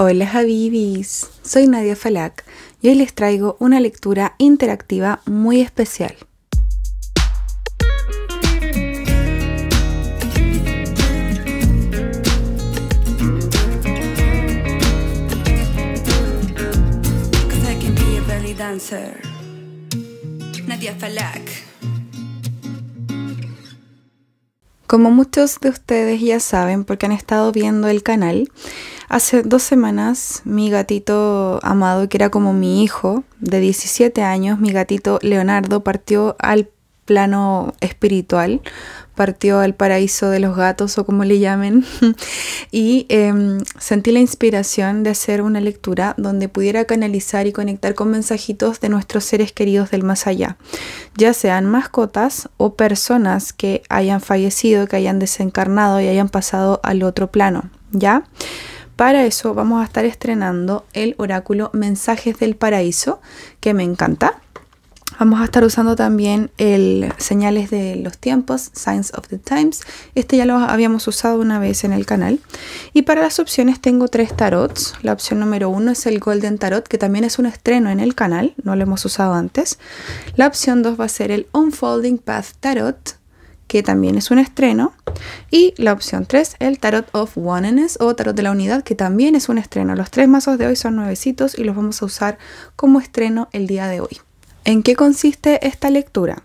Hola Javibis, soy Nadia Falak y hoy les traigo una lectura interactiva muy especial. Como muchos de ustedes ya saben porque han estado viendo el canal, Hace dos semanas mi gatito amado, que era como mi hijo de 17 años, mi gatito Leonardo, partió al plano espiritual, partió al paraíso de los gatos o como le llamen, y em, sentí la inspiración de hacer una lectura donde pudiera canalizar y conectar con mensajitos de nuestros seres queridos del más allá, ya sean mascotas o personas que hayan fallecido, que hayan desencarnado y hayan pasado al otro plano, ¿ya? para eso vamos a estar estrenando el oráculo Mensajes del Paraíso, que me encanta. Vamos a estar usando también el señales de los tiempos, Signs of the Times. Este ya lo habíamos usado una vez en el canal. Y para las opciones tengo tres tarots. La opción número uno es el Golden Tarot, que también es un estreno en el canal, no lo hemos usado antes. La opción dos va a ser el Unfolding Path Tarot que también es un estreno. Y la opción 3, el Tarot of Oneness o Tarot de la Unidad, que también es un estreno. Los tres mazos de hoy son nuevecitos y los vamos a usar como estreno el día de hoy. ¿En qué consiste esta lectura?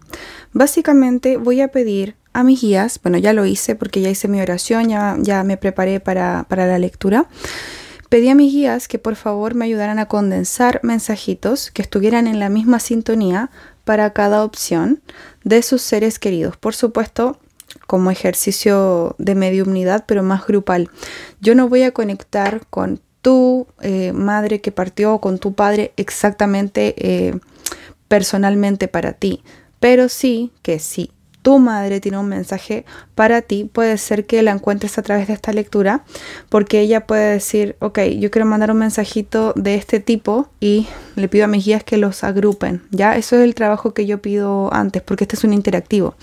Básicamente voy a pedir a mis guías, bueno ya lo hice porque ya hice mi oración, ya, ya me preparé para, para la lectura pedí a mis guías que por favor me ayudaran a condensar mensajitos que estuvieran en la misma sintonía para cada opción de sus seres queridos. Por supuesto, como ejercicio de mediumnidad, pero más grupal. Yo no voy a conectar con tu eh, madre que partió o con tu padre exactamente eh, personalmente para ti, pero sí que sí tu madre tiene un mensaje para ti, puede ser que la encuentres a través de esta lectura, porque ella puede decir, ok, yo quiero mandar un mensajito de este tipo y le pido a mis guías que los agrupen, ¿ya? Eso es el trabajo que yo pido antes, porque este es un interactivo.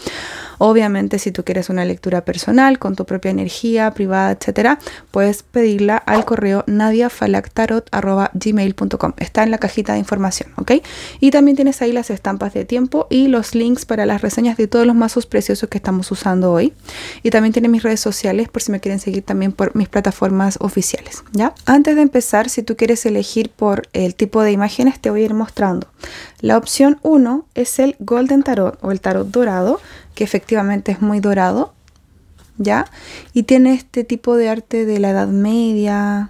Obviamente, si tú quieres una lectura personal, con tu propia energía, privada, etcétera, puedes pedirla al correo nadiafalactarot.gmail.com. Está en la cajita de información, ¿ok? Y también tienes ahí las estampas de tiempo y los links para las reseñas de todos los más preciosos que estamos usando hoy. Y también tiene mis redes sociales por si me quieren seguir también por mis plataformas oficiales. ¿ya? Antes de empezar, si tú quieres elegir por el tipo de imágenes, te voy a ir mostrando. La opción 1 es el Golden Tarot o el tarot dorado, que efectivamente es muy dorado. ¿Ya? Y tiene este tipo de arte de la Edad Media.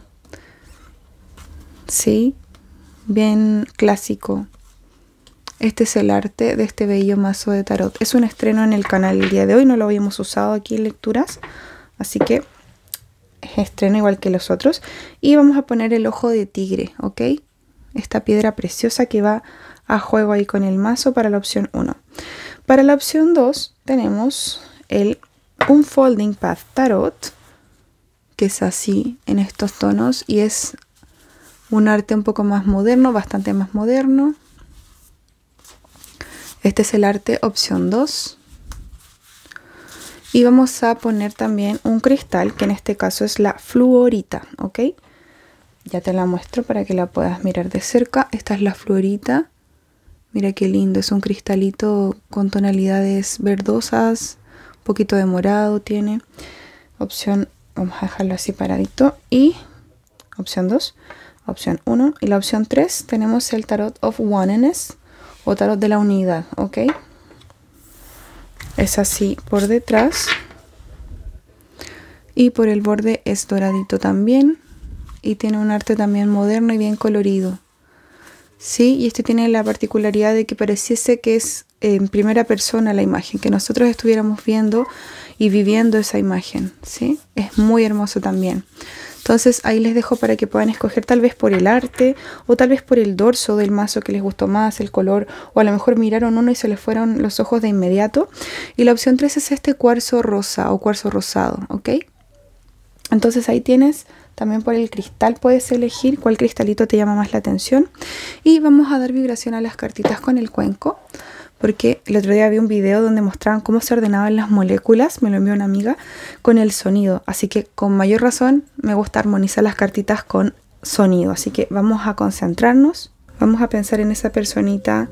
¿Sí? Bien clásico. Este es el arte de este bello mazo de tarot. Es un estreno en el canal el día de hoy, no lo habíamos usado aquí en lecturas, así que es estreno igual que los otros. Y vamos a poner el ojo de tigre, ¿ok? Esta piedra preciosa que va a juego ahí con el mazo para la opción 1. Para la opción 2 tenemos el Unfolding Path Tarot, que es así en estos tonos y es un arte un poco más moderno, bastante más moderno, este es el arte opción 2. Y vamos a poner también un cristal, que en este caso es la fluorita, ¿ok? Ya te la muestro para que la puedas mirar de cerca. Esta es la fluorita. Mira qué lindo, es un cristalito con tonalidades verdosas, un poquito de morado tiene. Opción, vamos a dejarlo así paradito. Y opción 2, opción 1 y la opción 3 tenemos el tarot of Oneness tarot de la unidad ok es así por detrás y por el borde es doradito también y tiene un arte también moderno y bien colorido sí y este tiene la particularidad de que pareciese que es en primera persona la imagen que nosotros estuviéramos viendo y viviendo esa imagen sí es muy hermoso también entonces ahí les dejo para que puedan escoger tal vez por el arte o tal vez por el dorso del mazo que les gustó más, el color, o a lo mejor miraron uno y se les fueron los ojos de inmediato. Y la opción 3 es este cuarzo rosa o cuarzo rosado, ¿ok? Entonces ahí tienes también por el cristal puedes elegir cuál cristalito te llama más la atención. Y vamos a dar vibración a las cartitas con el cuenco porque el otro día vi un video donde mostraban cómo se ordenaban las moléculas, me lo envió una amiga, con el sonido. Así que con mayor razón me gusta armonizar las cartitas con sonido. Así que vamos a concentrarnos, vamos a pensar en esa personita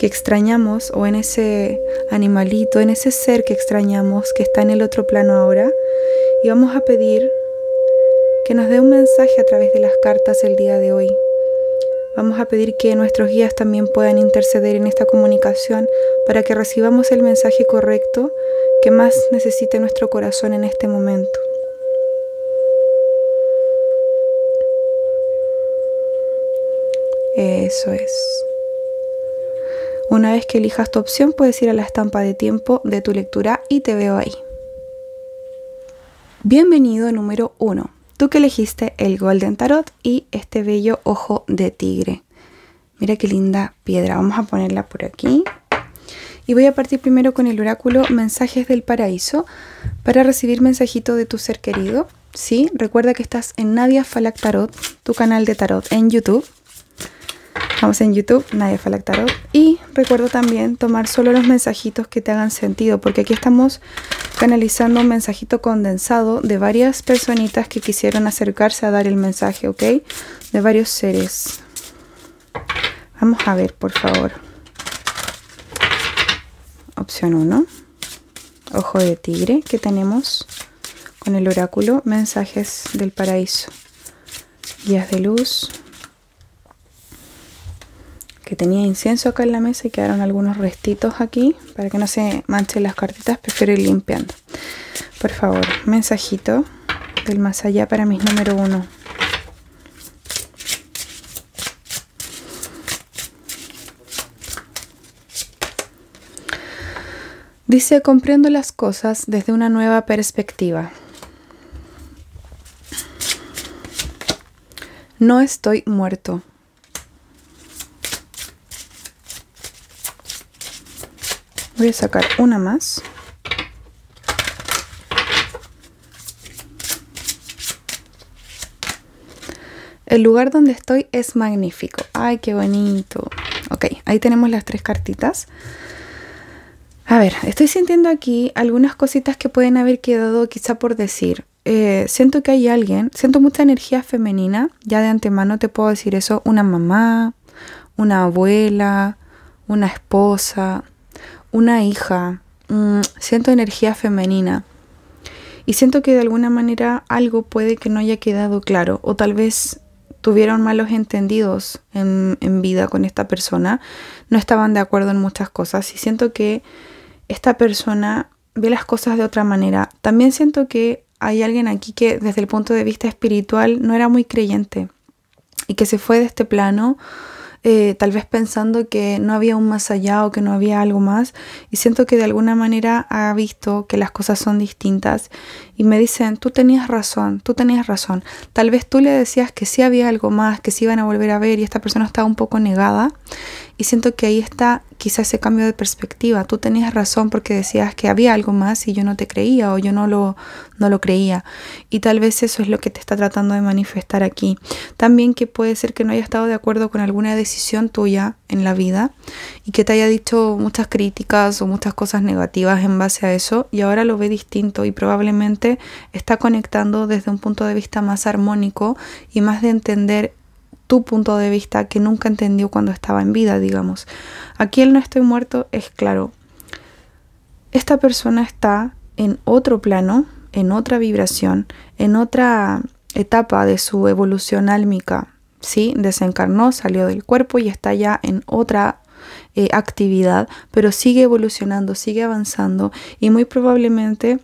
que extrañamos o en ese animalito, en ese ser que extrañamos que está en el otro plano ahora y vamos a pedir que nos dé un mensaje a través de las cartas el día de hoy. Vamos a pedir que nuestros guías también puedan interceder en esta comunicación para que recibamos el mensaje correcto que más necesite nuestro corazón en este momento. Eso es. Una vez que elijas tu opción, puedes ir a la estampa de tiempo de tu lectura y te veo ahí. Bienvenido número 1. Tú que elegiste el Golden Tarot y este bello ojo de tigre. Mira qué linda piedra. Vamos a ponerla por aquí. Y voy a partir primero con el oráculo Mensajes del Paraíso para recibir mensajito de tu ser querido. Sí, recuerda que estás en Nadia Falak Tarot, tu canal de tarot en YouTube. Vamos en YouTube, Nadia falactado. Y recuerdo también tomar solo los mensajitos que te hagan sentido, porque aquí estamos canalizando un mensajito condensado de varias personitas que quisieron acercarse a dar el mensaje, ¿ok? De varios seres. Vamos a ver, por favor. Opción 1. Ojo de tigre que tenemos con el oráculo. Mensajes del paraíso. Guías de luz que tenía incienso acá en la mesa y quedaron algunos restitos aquí para que no se manchen las cartitas prefiero ir limpiando por favor mensajito del más allá para mis número uno Dice, comprendo las cosas desde una nueva perspectiva. No estoy muerto, voy a sacar una más el lugar donde estoy es magnífico ay qué bonito ok ahí tenemos las tres cartitas a ver estoy sintiendo aquí algunas cositas que pueden haber quedado quizá por decir eh, siento que hay alguien, siento mucha energía femenina, ya de antemano te puedo decir eso, una mamá, una abuela, una esposa, una hija, mm, siento energía femenina y siento que de alguna manera algo puede que no haya quedado claro o tal vez tuvieron malos entendidos en, en vida con esta persona, no estaban de acuerdo en muchas cosas y siento que esta persona ve las cosas de otra manera. También siento que hay alguien aquí que desde el punto de vista espiritual no era muy creyente y que se fue de este plano eh, tal vez pensando que no había un más allá o que no había algo más. Y siento que de alguna manera ha visto que las cosas son distintas y me dicen, tú tenías razón, tú tenías razón. Tal vez tú le decías que sí había algo más, que sí iban a volver a ver y esta persona estaba un poco negada. Y siento que ahí está quizás ese cambio de perspectiva. Tú tenías razón porque decías que había algo más y yo no te creía o yo no lo, no lo creía. Y tal vez eso es lo que te está tratando de manifestar aquí. También que puede ser que no haya estado de acuerdo con alguna decisión tuya en la vida y que te haya dicho muchas críticas o muchas cosas negativas en base a eso y ahora lo ve distinto y probablemente está conectando desde un punto de vista más armónico y más de entender tu punto de vista que nunca entendió cuando estaba en vida, digamos. Aquí el no estoy muerto es claro. Esta persona está en otro plano, en otra vibración, en otra etapa de su evolución álmica ¿sí? Desencarnó, salió del cuerpo y está ya en otra eh, actividad, pero sigue evolucionando, sigue avanzando y muy probablemente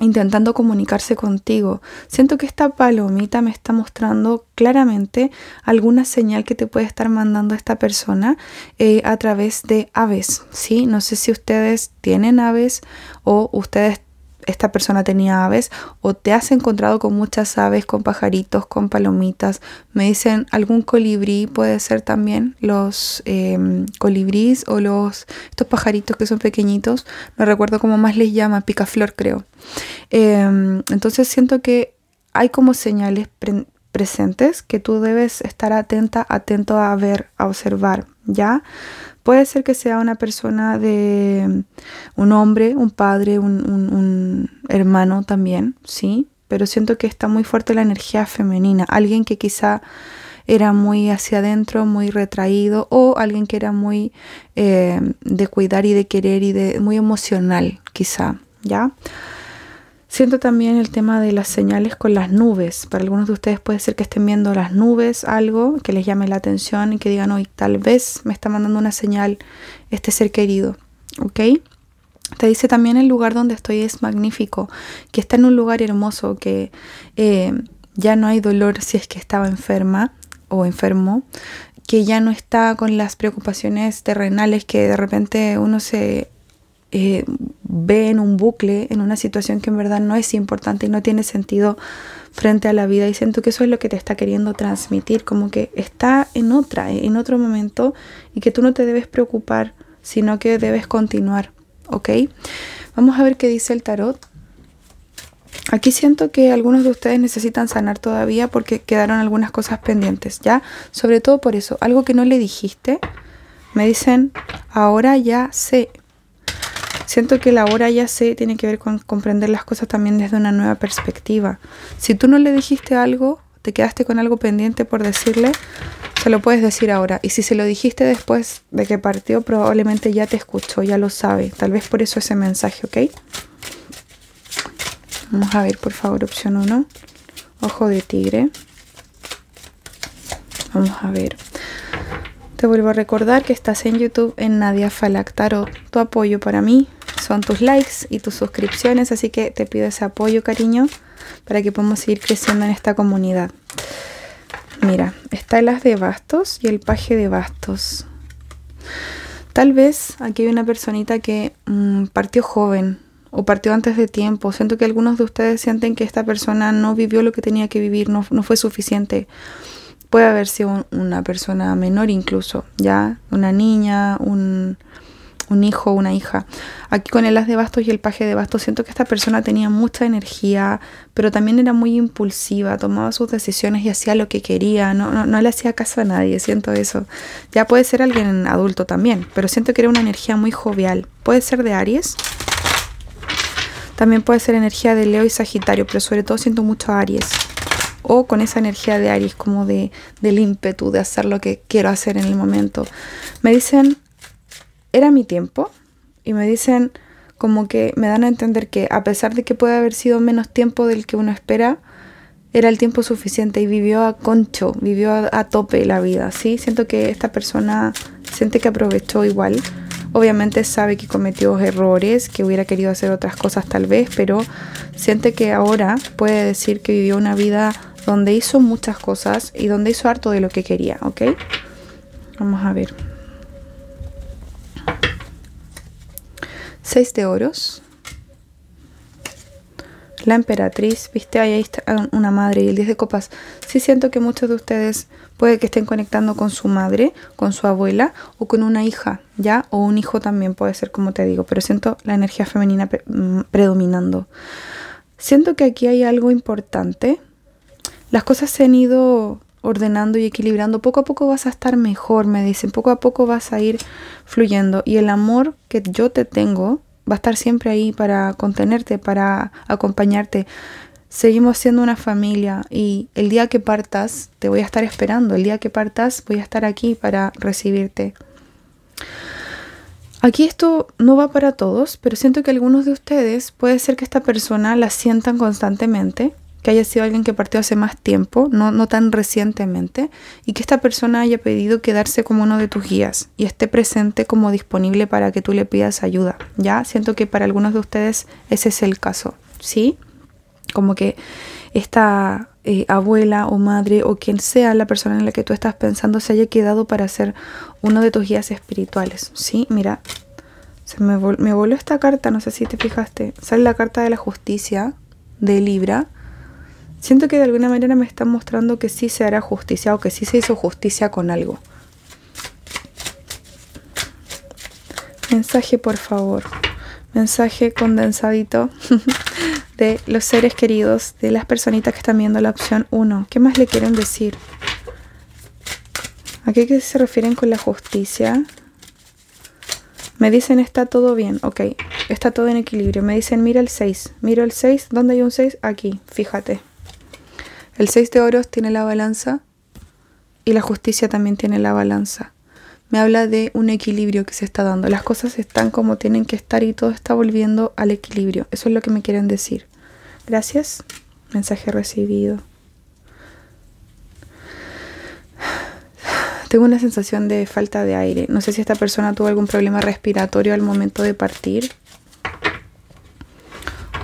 intentando comunicarse contigo. Siento que esta palomita me está mostrando claramente alguna señal que te puede estar mandando esta persona eh, a través de aves, ¿sí? No sé si ustedes tienen aves o ustedes esta persona tenía aves o te has encontrado con muchas aves, con pajaritos, con palomitas. Me dicen algún colibrí puede ser también los em, colibrís o los estos pajaritos que son pequeñitos. No recuerdo cómo más les llama, picaflor creo. Em, entonces siento que hay como señales presentes que tú debes estar atenta, atento a ver, a observar, ¿ya? Puede ser que sea una persona de un hombre, un padre, un, hermano también, ¿sí? Pero siento que está muy fuerte la energía femenina. Alguien que quizá era muy hacia adentro, muy retraído, o alguien que era muy eh, de cuidar y de querer y de muy emocional, quizá, ¿ya? Siento también el tema de las señales con las nubes. Para algunos de ustedes puede ser que estén viendo las nubes, algo que les llame la atención y que digan, hoy tal vez me está mandando una señal este ser querido. ¿Ok? Te dice también el lugar donde estoy es magnífico, que está en un lugar hermoso, que eh, ya no hay dolor si es que estaba enferma o enfermo, que ya no está con las preocupaciones terrenales que de repente uno se eh, ve en un bucle, en una situación que en verdad no es importante y no tiene sentido frente a la vida. Y siento que eso es lo que te está queriendo transmitir, como que está en otra, en otro momento y que tú no te debes preocupar, sino que debes continuar, ¿ok? Vamos a ver qué dice el tarot. Aquí siento que algunos de ustedes necesitan sanar todavía porque quedaron algunas cosas pendientes, ¿ya? Sobre todo por eso, algo que no le dijiste, me dicen, ahora ya sé, Siento que la hora ya sé tiene que ver con comprender las cosas también desde una nueva perspectiva. Si tú no le dijiste algo, te quedaste con algo pendiente por decirle, se lo puedes decir ahora. Y si se lo dijiste después de que partió, probablemente ya te escuchó, ya lo sabe. Tal vez por eso ese mensaje, ¿ok? Vamos a ver, por favor, opción 1. Ojo de tigre. Vamos a ver. Te vuelvo a recordar que estás en YouTube en Nadia Falactaro, Tu apoyo para mí son tus likes y tus suscripciones, así que te pido ese apoyo, cariño, para que podamos seguir creciendo en esta comunidad. Mira, está el as de bastos y el paje de bastos. Tal vez aquí hay una personita que mm, partió joven o partió antes de tiempo. Siento que algunos de ustedes sienten que esta persona no vivió lo que tenía que vivir, no fue suficiente puede haber sido una persona menor incluso, ¿ya? Una niña, un, un hijo, una hija. Aquí con el as de bastos y el paje de bastos siento que esta persona tenía mucha energía, pero también era muy impulsiva, tomaba sus decisiones y hacía lo que quería, no, no, no le hacía caso a nadie, siento eso. Ya puede ser alguien adulto también, pero siento que era una energía muy jovial. Puede ser de Aries. También puede ser energía de Leo y Sagitario, pero sobre todo siento mucho Aries o con esa energía de Aries, como de, del ímpetu de hacer lo que quiero hacer en el momento. Me dicen, era mi tiempo, y me dicen como que me dan a entender que a pesar de que puede haber sido menos tiempo del que uno espera, era el tiempo suficiente y vivió a concho, vivió a, tope la vida, ¿sí? Siento que esta persona siente que aprovechó igual. Obviamente sabe que cometió errores, que hubiera querido hacer otras cosas tal vez, pero siente que ahora puede decir que vivió una vida donde hizo muchas cosas y donde hizo harto de lo que quería, ¿ok? Vamos a ver. Seis de oros. La emperatriz, viste, ahí está una madre y el 10 de copas. Sí siento que muchos de ustedes puede que estén conectando con su madre, con su abuela o con una hija, ¿ya? O un hijo también puede ser, como te digo, pero siento la energía femenina mm, predominando. Siento que aquí hay algo importante las cosas se han ido ordenando y equilibrando, poco a poco vas a estar mejor, me dicen, poco a poco vas a ir fluyendo y el amor que yo te tengo va a estar siempre ahí para contenerte, para acompañarte. Seguimos siendo una familia y el día que partas te voy a estar esperando, el día que partas voy a estar aquí para recibirte. Aquí esto no va para todos, pero siento que algunos de ustedes puede ser que esta persona la sientan constantemente que haya sido alguien que partió hace más tiempo, no, no tan recientemente, y que esta persona haya pedido quedarse como uno de tus guías y esté presente como disponible para que tú le pidas ayuda. Ya siento que para algunos de ustedes ese es el caso, ¿sí? Como que esta eh, abuela o madre o quien sea la persona en la que tú estás pensando se haya quedado para ser uno de tus guías espirituales, ¿sí? Mira, se me, volvió me voló esta carta, no sé si te fijaste, sale la carta de la justicia de Libra siento que de alguna manera me están mostrando que sí se hará justicia o que sí se hizo justicia con algo. Mensaje, por favor. Mensaje condensadito de los seres queridos, de las personitas que están viendo la opción 1. ¿Qué más le quieren decir? ¿A qué se refieren con la justicia? Me dicen está todo bien, ok, está todo en equilibrio. Me dicen mira el 6, miro el 6, ¿dónde hay un 6? Aquí, fíjate. El 6 de oros tiene la balanza y la justicia también tiene la balanza. Me habla de un equilibrio que se está dando. Las cosas están como tienen que estar y todo está volviendo al equilibrio. Eso es lo que me quieren decir. Gracias. Mensaje recibido. Tengo una sensación de falta de aire. No sé si esta persona tuvo algún problema respiratorio al momento de partir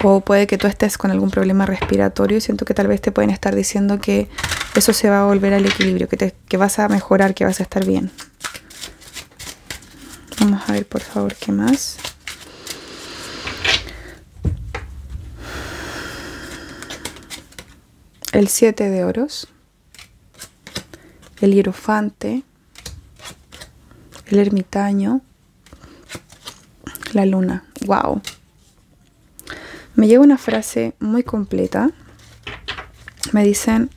o puede que tú estés con algún problema respiratorio y siento que tal vez te pueden estar diciendo que eso se va a volver al equilibrio, que, vas a mejorar, que vas a estar bien. Vamos a ver por favor qué más. El 7 de oros. El hierofante. El ermitaño. La luna. ¡Wow! Me llega una frase muy completa. Me dicen,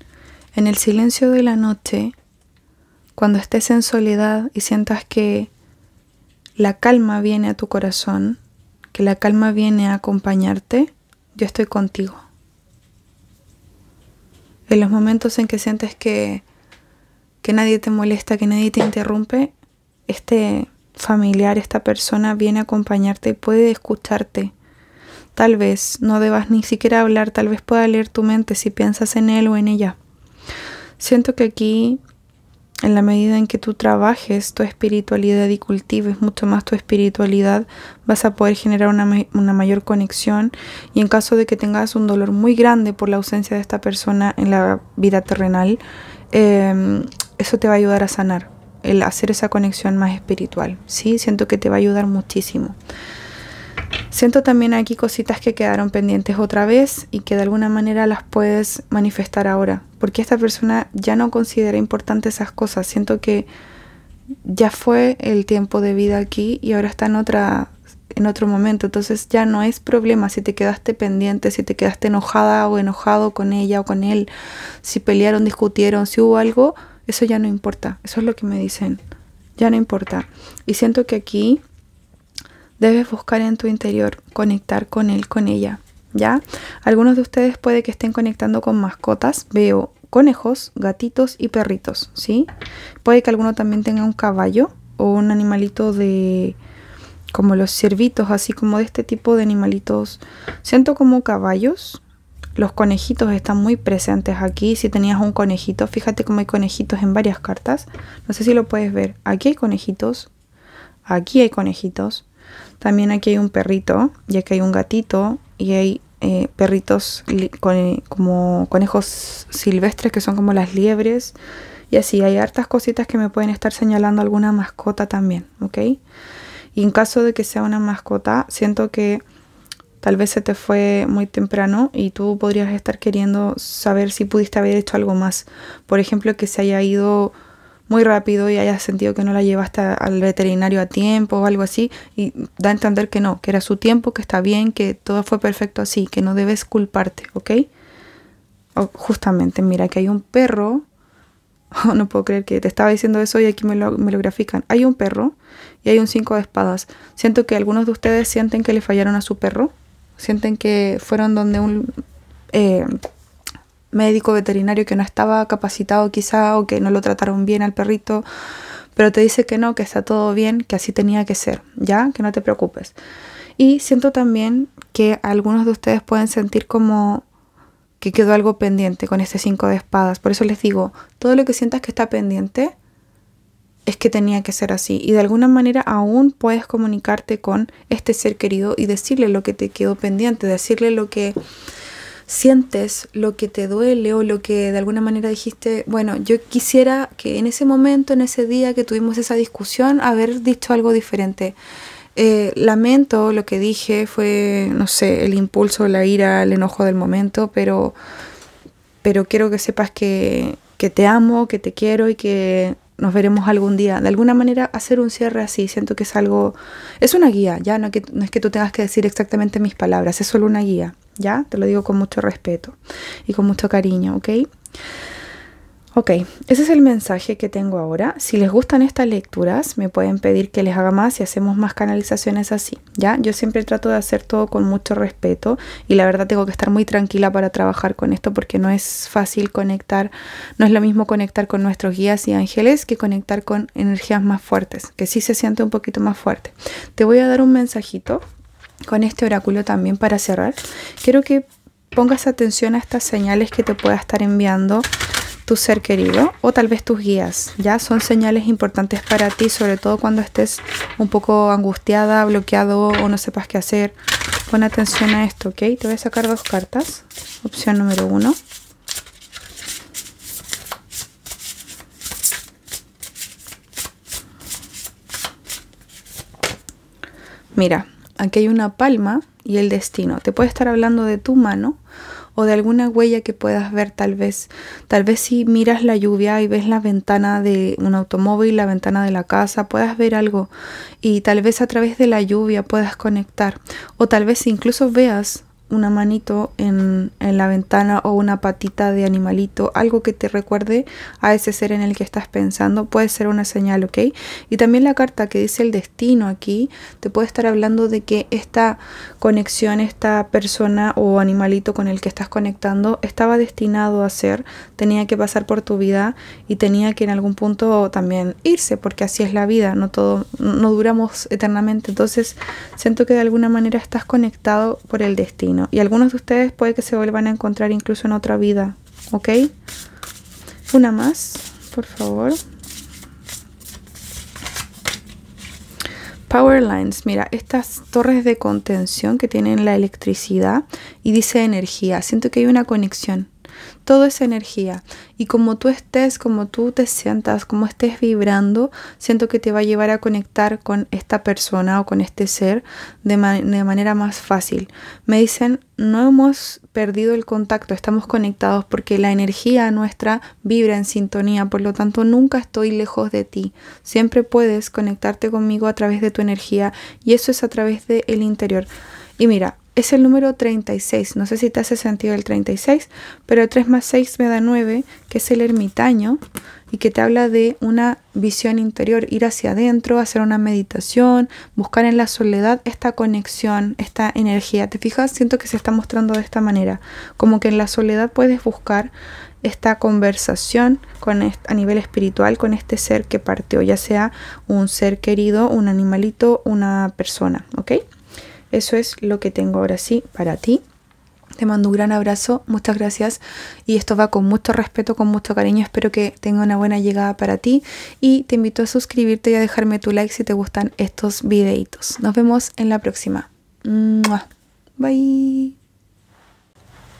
en el silencio de la noche, cuando estés en soledad y sientas que la calma viene a tu corazón, que la calma viene a acompañarte, yo estoy contigo. En los momentos en que sientes que, que nadie te molesta, que nadie te interrumpe, este familiar, esta persona viene a acompañarte y puede escucharte Tal vez no debas ni siquiera hablar, tal vez pueda leer tu mente si piensas en él o en ella. Siento que aquí, en la medida en que tú trabajes tu espiritualidad y cultives mucho más tu espiritualidad, vas a poder generar una, mayor conexión y en caso de que tengas un dolor muy grande por la ausencia de esta persona en la vida terrenal, em, eso te va a ayudar a sanar, el hacer esa conexión más espiritual. ¿sí? Siento que te va a ayudar muchísimo. Siento también aquí cositas que quedaron pendientes otra vez y que de alguna manera las puedes manifestar ahora, porque esta persona ya no considera importante esas cosas. Siento que ya fue el tiempo de vida aquí y ahora está en otra en otro momento, entonces ya no es problema si te quedaste pendiente, si te quedaste enojada o enojado con ella o con él, si pelearon, discutieron, si hubo algo, eso ya no importa. Eso es lo que me dicen. Ya no importa. Y siento que aquí Debes buscar en tu interior, conectar con él, con ella, ¿ya? Algunos de ustedes puede que estén conectando con mascotas, veo conejos, gatitos y perritos, ¿sí? Puede que alguno también tenga un caballo o un animalito de como los cervitos, así como de este tipo de animalitos. Siento como caballos, los conejitos están muy presentes aquí. Si tenías un conejito, fíjate cómo hay conejitos en varias cartas. No sé si lo puedes ver. Aquí hay conejitos. Aquí hay conejitos. También aquí hay un perrito y aquí hay un gatito y hay eh, perritos con, como conejos silvestres que son como las liebres. Y así, hay hartas cositas que me pueden estar señalando alguna mascota también, ¿ok? Y en caso de que sea una mascota, siento que tal vez se te fue muy temprano y tú podrías estar queriendo saber si pudiste haber hecho algo más. Por ejemplo, que se haya ido muy rápido y hayas sentido que no la llevaste al veterinario a tiempo o algo así, y da a entender que no, que era su tiempo, que está bien, que todo fue perfecto así, que no debes culparte, ¿ok? Oh, justamente, mira que hay un perro, oh, no puedo creer que te estaba diciendo eso y aquí me lo, grafican, hay un perro y hay un cinco de espadas. Siento que algunos de ustedes sienten que le fallaron a su perro, sienten que fueron donde un... Eh, médico veterinario que no estaba capacitado quizá o que no lo trataron bien al perrito, pero te dice que no, que está todo bien, que así tenía que ser, ¿ya? Que no te preocupes. Y siento también que algunos de ustedes pueden sentir como que quedó algo pendiente con este 5 de espadas. Por eso les digo, todo lo que sientas que está pendiente es que tenía que ser así. Y de alguna manera aún puedes comunicarte con este ser querido y decirle lo que te quedó pendiente, decirle lo que sientes lo que te duele o lo que de alguna manera dijiste, bueno, yo quisiera que en ese momento, en ese día que tuvimos esa discusión, haber dicho algo diferente. Eh, lamento lo que dije, fue, no sé, el impulso, la ira, el enojo del momento, pero, pero quiero que sepas que, que te amo, que te quiero y que nos veremos algún día. De alguna manera hacer un cierre así, siento que es algo, es una guía, ya no, que, no es que tú tengas que decir exactamente mis palabras, es solo una guía. ¿ya? Te lo digo con mucho respeto y con mucho cariño, ¿ok? Ok, ese es el mensaje que tengo ahora. Si les gustan estas lecturas, me pueden pedir que les haga más y hacemos más canalizaciones así, ¿ya? Yo siempre trato de hacer todo con mucho respeto y la verdad tengo que estar muy tranquila para trabajar con esto porque no es fácil conectar, no es lo mismo conectar con nuestros guías y ángeles que conectar con energías más fuertes, que sí se siente un poquito más fuerte. Te voy a dar un mensajito con este oráculo también para cerrar, quiero que pongas atención a estas señales que te pueda estar enviando tu ser querido o tal vez tus guías, ¿ya? Son señales importantes para ti, sobre todo cuando estés un poco angustiada, bloqueado o no sepas qué hacer. Pon atención a esto, ¿ok? Te voy a sacar dos cartas. Opción número uno. Mira, Aquí hay una palma y el destino. Te puede estar hablando de tu mano o de alguna huella que puedas ver tal vez. Tal vez si miras la lluvia y ves la ventana de un automóvil, la ventana de la casa, puedas ver algo y tal vez a través de la lluvia puedas conectar. O tal vez incluso veas una manito en, en, la ventana o una patita de animalito, algo que te recuerde a ese ser en el que estás pensando, puede ser una señal, ¿ok? Y también la carta que dice el destino aquí, te puede estar hablando de que esta conexión, esta persona o animalito con el que estás conectando, estaba destinado a ser, tenía que pasar por tu vida y tenía que en algún punto también irse, porque así es la vida, no todo, no duramos eternamente, entonces siento que de alguna manera estás conectado por el destino. Y algunos de ustedes puede que se vuelvan a encontrar incluso en otra vida. ¿Ok? Una más, por favor. Power lines, mira, estas torres de contención que tienen la electricidad y dice energía. Siento que hay una conexión. Todo es energía. Y como tú estés, como tú te sientas, como estés vibrando, siento que te va a llevar a conectar con esta persona o con este ser de, manera más fácil. Me dicen, no hemos perdido el contacto, estamos conectados porque la energía nuestra vibra en sintonía, por lo tanto nunca estoy lejos de ti. Siempre puedes conectarte conmigo a través de tu energía y eso es a través del interior. Y mira, es el número 36. No sé si te hace sentido el 36, pero 3 más 6 me da 9, que es el ermitaño, y que te habla de una visión interior, ir hacia adentro, hacer una meditación, buscar en la soledad esta conexión, esta energía. ¿Te fijas? Siento que se está mostrando de esta manera, como que en la soledad puedes buscar esta conversación a nivel espiritual con este ser que partió, ya sea un ser querido, un animalito, una persona, ¿ok? Eso es lo que tengo ahora sí para ti. Te mando un gran abrazo, muchas gracias y esto va con mucho respeto, con mucho cariño. Espero que tenga una buena llegada para ti y te invito a suscribirte y a dejarme tu like si te gustan estos videitos. Nos vemos en la próxima. Bye.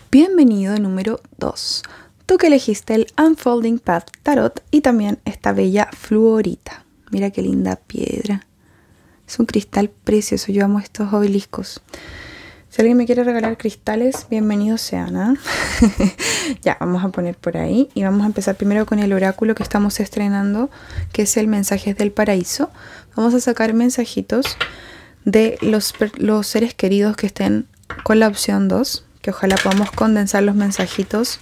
Bienvenido número 2. Tú que elegiste el Unfolding Path Tarot y también esta bella fluorita. Mira qué linda piedra. Es un cristal precioso. Yo amo estos obeliscos. Si alguien me quiere regalar cristales, bienvenidos sean. ¿ah? ya, vamos a poner por ahí. Y vamos a empezar primero con el oráculo que estamos estrenando, que es el mensaje del Paraíso. Vamos a sacar mensajitos de los, seres queridos que estén con la opción 2. Que ojalá podamos condensar los mensajitos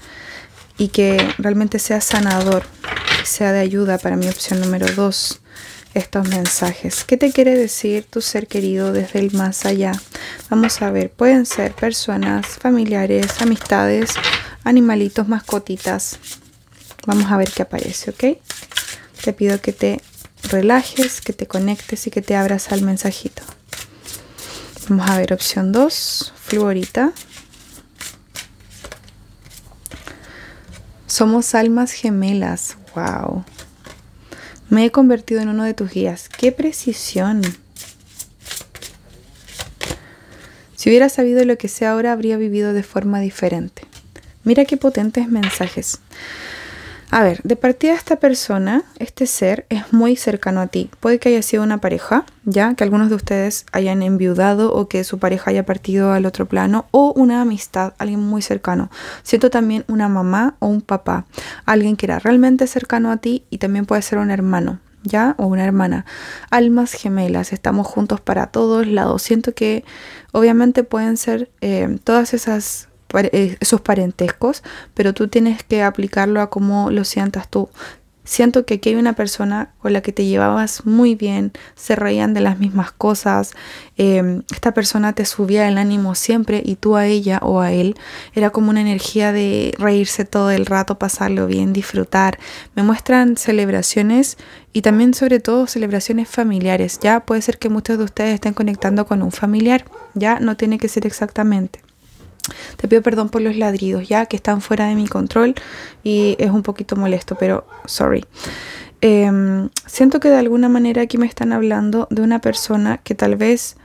y que realmente sea sanador, sea de ayuda para mi opción número 2 estos mensajes. ¿Qué te quiere decir tu ser querido desde el más allá? Vamos a ver, pueden ser personas, familiares, amistades, animalitos, mascotitas. Vamos a ver qué aparece, ¿ok? Te pido que te relajes, que te conectes y que te abras al mensajito. Vamos a ver opción 2, fluorita. Somos almas gemelas. Wow. Me he convertido en uno de tus guías. ¡Qué precisión! Si hubiera sabido lo que sé ahora, habría vivido de forma diferente. Mira qué potentes mensajes. A ver, de partida esta persona, este ser, es muy cercano a ti. Puede que haya sido una pareja, ya que algunos de ustedes hayan enviudado o que su pareja haya partido al otro plano, o una amistad, alguien muy cercano. Siento también una mamá o un papá, alguien que era realmente cercano a ti y también puede ser un hermano, ¿ya? O una hermana. Almas gemelas, estamos juntos para todos lados. Siento que obviamente pueden ser eh, todas esas eh, esos parentescos, pero tú tienes que aplicarlo a cómo lo sientas tú. Siento que aquí hay una persona con la que te llevabas muy bien, se reían de las mismas cosas, em, esta persona te subía el ánimo siempre y tú a ella o a él era como una energía de reírse todo el rato, pasarlo bien, disfrutar. Me muestran celebraciones y también sobre todo celebraciones familiares, ya puede ser que muchos de ustedes estén conectando con un familiar, ya no tiene que ser exactamente. Te pido perdón por los ladridos, ya que están fuera de mi control y es un poquito molesto, pero sorry. Em, siento que de alguna manera aquí me están hablando de una persona que tal vez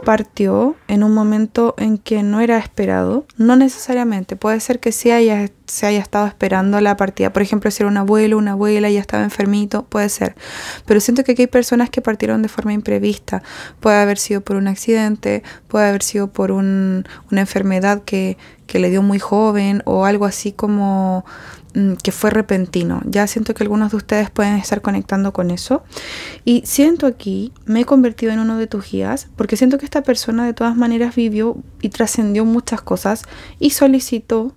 partió en un momento en que no era esperado. No necesariamente, puede ser que sí haya, se haya estado esperando la partida. Por ejemplo, si era un abuelo, una abuela, ya estaba enfermito, puede ser. Pero siento que aquí hay personas que partieron de forma imprevista. Puede haber sido por un accidente, puede haber sido por una enfermedad que, que le dio muy joven o algo así como Mm, que fue repentino. Ya siento que algunos de ustedes pueden estar conectando con eso. Y siento aquí, me he convertido en uno de tus guías, porque siento que esta persona de todas maneras vivió y trascendió muchas cosas y solicitó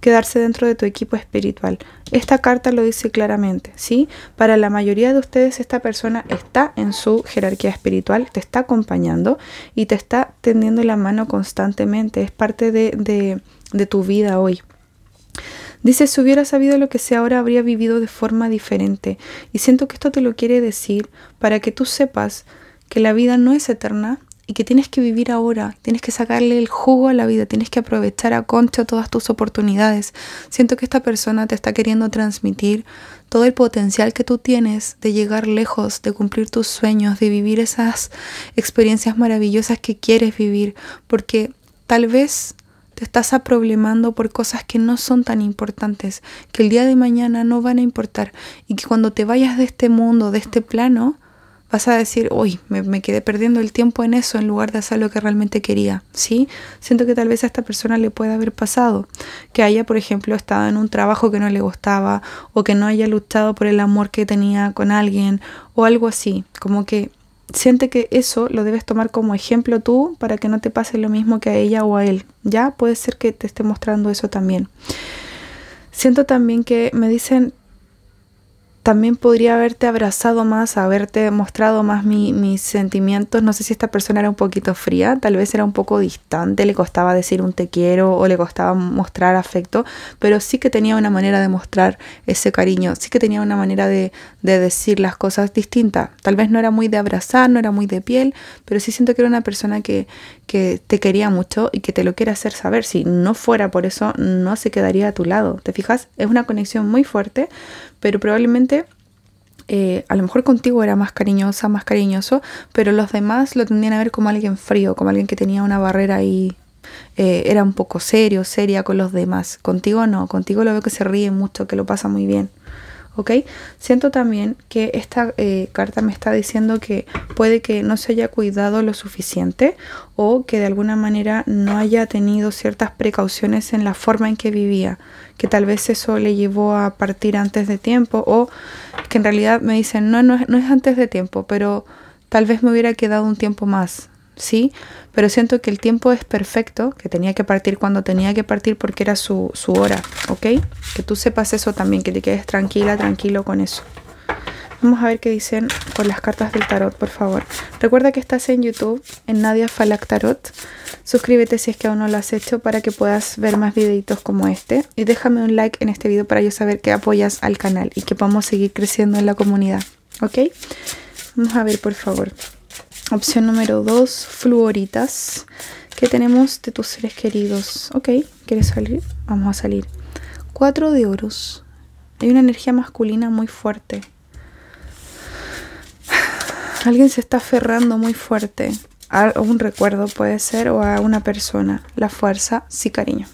quedarse dentro de tu equipo espiritual. Esta carta lo dice claramente, ¿sí? Para la mayoría de ustedes esta persona está en su jerarquía espiritual, te está acompañando y te está tendiendo la mano constantemente, es parte de, de tu vida hoy. Dice, si hubiera sabido lo que sé ahora, habría vivido de forma diferente. Y siento que esto te lo quiere decir para que tú sepas que la vida no es eterna y que tienes que vivir ahora, tienes que sacarle el jugo a la vida, tienes que aprovechar a concha todas tus oportunidades. Siento que esta persona te está queriendo transmitir todo el potencial que tú tienes de llegar lejos, de cumplir tus sueños, de vivir esas experiencias maravillosas que quieres vivir, porque tal vez te estás aproblemando por cosas que no son tan importantes, que el día de mañana no van a importar y que cuando te vayas de este mundo, de este plano, vas a decir, uy, me, me, quedé perdiendo el tiempo en eso en lugar de hacer lo que realmente quería, ¿sí? Siento que tal vez a esta persona le pueda haber pasado, que haya, por ejemplo, estado en un trabajo que no le gustaba o que no haya luchado por el amor que tenía con alguien o algo así, como que siente que eso lo debes tomar como ejemplo tú para que no te pase lo mismo que a ella o a él. Ya puede ser que te esté mostrando eso también. Siento también que me dicen también podría haberte abrazado más, haberte mostrado más mis sentimientos. No sé si esta persona era un poquito fría, tal vez era un poco distante, le costaba decir un te quiero o le costaba mostrar afecto, pero sí que tenía una manera de mostrar ese cariño, sí que tenía una manera de, de decir las cosas distinta. Tal vez no era muy de abrazar, no era muy de piel, pero sí siento que era una persona que, que te quería mucho y que te lo quiere hacer saber. Si no fuera por eso, no se quedaría a tu lado. ¿Te fijas? Es una conexión muy fuerte, pero probablemente eh, a lo mejor contigo era más cariñosa, más cariñoso, pero los demás lo tendían a ver como alguien frío, como alguien que tenía una barrera y eh, era un poco serio, seria con los demás. Contigo no, contigo lo veo que se ríe mucho, que lo pasa muy bien. Siento también que esta eh, carta me está diciendo que puede que no se haya cuidado lo suficiente o que de alguna manera no haya tenido ciertas precauciones en la forma en que vivía, que tal vez eso le llevó a partir antes de tiempo o que en realidad me dicen, no, no es antes de tiempo, pero tal vez me hubiera quedado un tiempo más, sí, pero siento que el tiempo es perfecto, que tenía que partir cuando tenía que partir porque era su, hora, ¿ok? Que tú sepas eso también, que te quedes tranquila, tranquilo con eso. Vamos a ver qué dicen con las cartas del tarot, por favor. Recuerda que estás en YouTube, en Nadia Falak Tarot. Suscríbete si es que aún no lo has hecho para que puedas ver más videitos como este. Y déjame un like en este video para yo saber que apoyas al canal y que podamos seguir creciendo en la comunidad. ¿Ok? Vamos a ver, por favor. Opción número 2, fluoritas. que tenemos de tus seres queridos? Ok, ¿quieres salir? Vamos a salir. 4 de oros. Hay una energía masculina muy fuerte. Alguien se está aferrando muy fuerte a un recuerdo, puede ser, o a una persona. La fuerza, sí, cariño.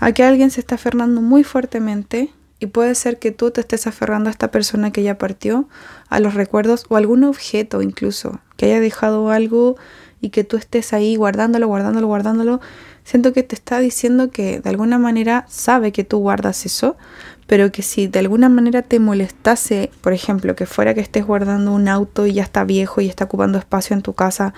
Aquí alguien se está aferrando muy fuertemente y puede ser que tú te estés aferrando a esta persona que ya partió a los recuerdos o algún objeto incluso, que haya dejado algo y que tú estés ahí guardándolo, guardándolo, guardándolo, siento que te está diciendo que de alguna manera sabe que tú guardas eso, pero que si de alguna manera te molestase, por ejemplo, que fuera que estés guardando un auto y ya está viejo y está ocupando espacio en tu casa,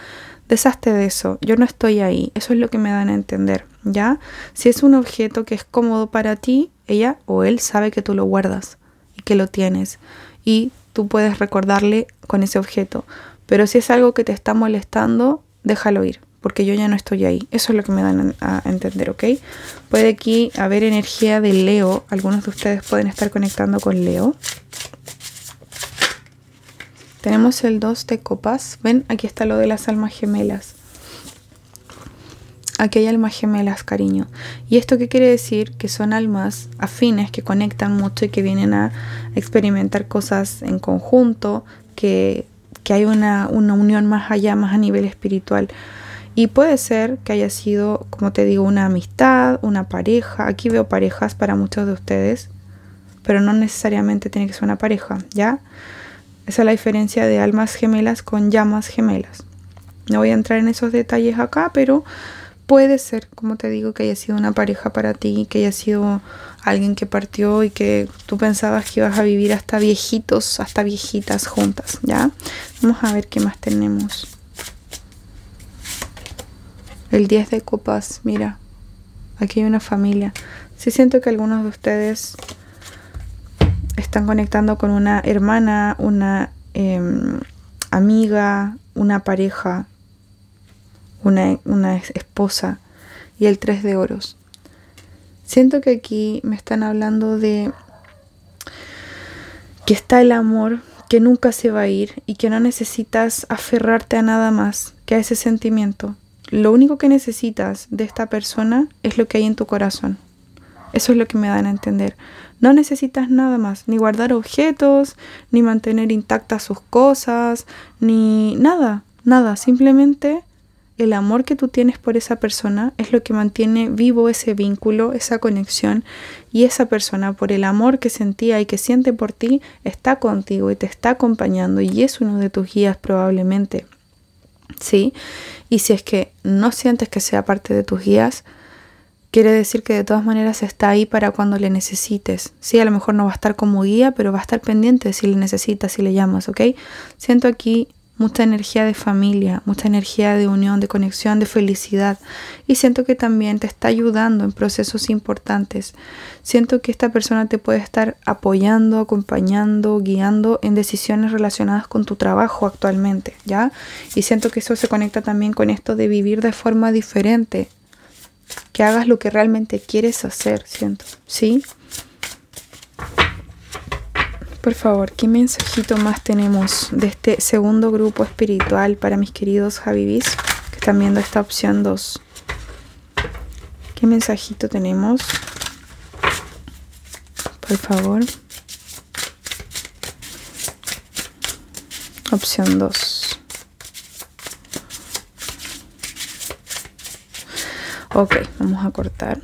deshazte de eso, yo no estoy ahí, eso es lo que me dan a entender, ¿ya? Si es un objeto que es cómodo para ti, ella o él sabe que tú lo guardas y que lo tienes y tú puedes recordarle con ese objeto. Pero si es algo que te está molestando, déjalo ir, porque yo ya no estoy ahí. Eso es lo que me dan a entender, ¿ok? Puede aquí haber energía de Leo. Algunos de ustedes pueden estar conectando con Leo. Tenemos el 2 de copas. Ven, aquí está lo de las almas gemelas. Aquí hay almas gemelas, cariño. ¿Y esto qué quiere decir? Que son almas afines, que conectan mucho y que vienen a experimentar cosas en conjunto, que, hay una, una unión más allá, más a nivel espiritual. Y puede ser que haya sido, como te digo, una amistad, una pareja. Aquí veo parejas para muchos de ustedes, pero no necesariamente tiene que ser una pareja, ¿ya? Esa es la diferencia de almas gemelas con llamas gemelas. No voy a entrar en esos detalles acá, pero puede ser, como te digo, que haya sido una pareja para ti, que haya sido alguien que partió y que tú pensabas que ibas a vivir hasta viejitos, hasta viejitas juntas, ¿ya? Vamos a ver qué más tenemos. El 10 de copas, mira, aquí hay una familia. Sí siento que algunos de ustedes están conectando con una hermana, una em, amiga, una pareja, una, una esposa y el tres de oros. Siento que aquí me están hablando de que está el amor que nunca se va a ir y que no necesitas aferrarte a nada más que a ese sentimiento. Lo único que necesitas de esta persona es lo que hay en tu corazón. Eso es lo que me dan a entender. No necesitas nada más, ni guardar objetos, ni mantener intactas sus cosas, ni nada, nada. Simplemente el amor que tú tienes por esa persona es lo que mantiene vivo ese vínculo, esa conexión y esa persona por el amor que sentía y que siente por ti está contigo y te está acompañando y es uno de tus guías probablemente. ¿Sí? Y si es que no sientes que sea parte de tus guías, quiere decir que de todas maneras está ahí para cuando le necesites. Sí, a lo mejor no va a estar como guía, pero va a estar pendiente si le necesitas, si le llamas, ¿ok? Siento aquí mucha energía de familia, mucha energía de unión, de conexión, de felicidad. Y siento que también te está ayudando en procesos importantes. Siento que esta persona te puede estar apoyando, acompañando, guiando en decisiones relacionadas con tu trabajo actualmente, ¿ya? Y siento que eso se conecta también con esto de vivir de forma diferente. Que hagas lo que realmente quieres hacer, siento, ¿sí? Por favor, ¿qué mensajito más tenemos de este segundo grupo espiritual para mis queridos Javibis que están viendo esta opción 2? ¿Qué mensajito tenemos? Por favor. Opción 2. Ok, vamos a cortar.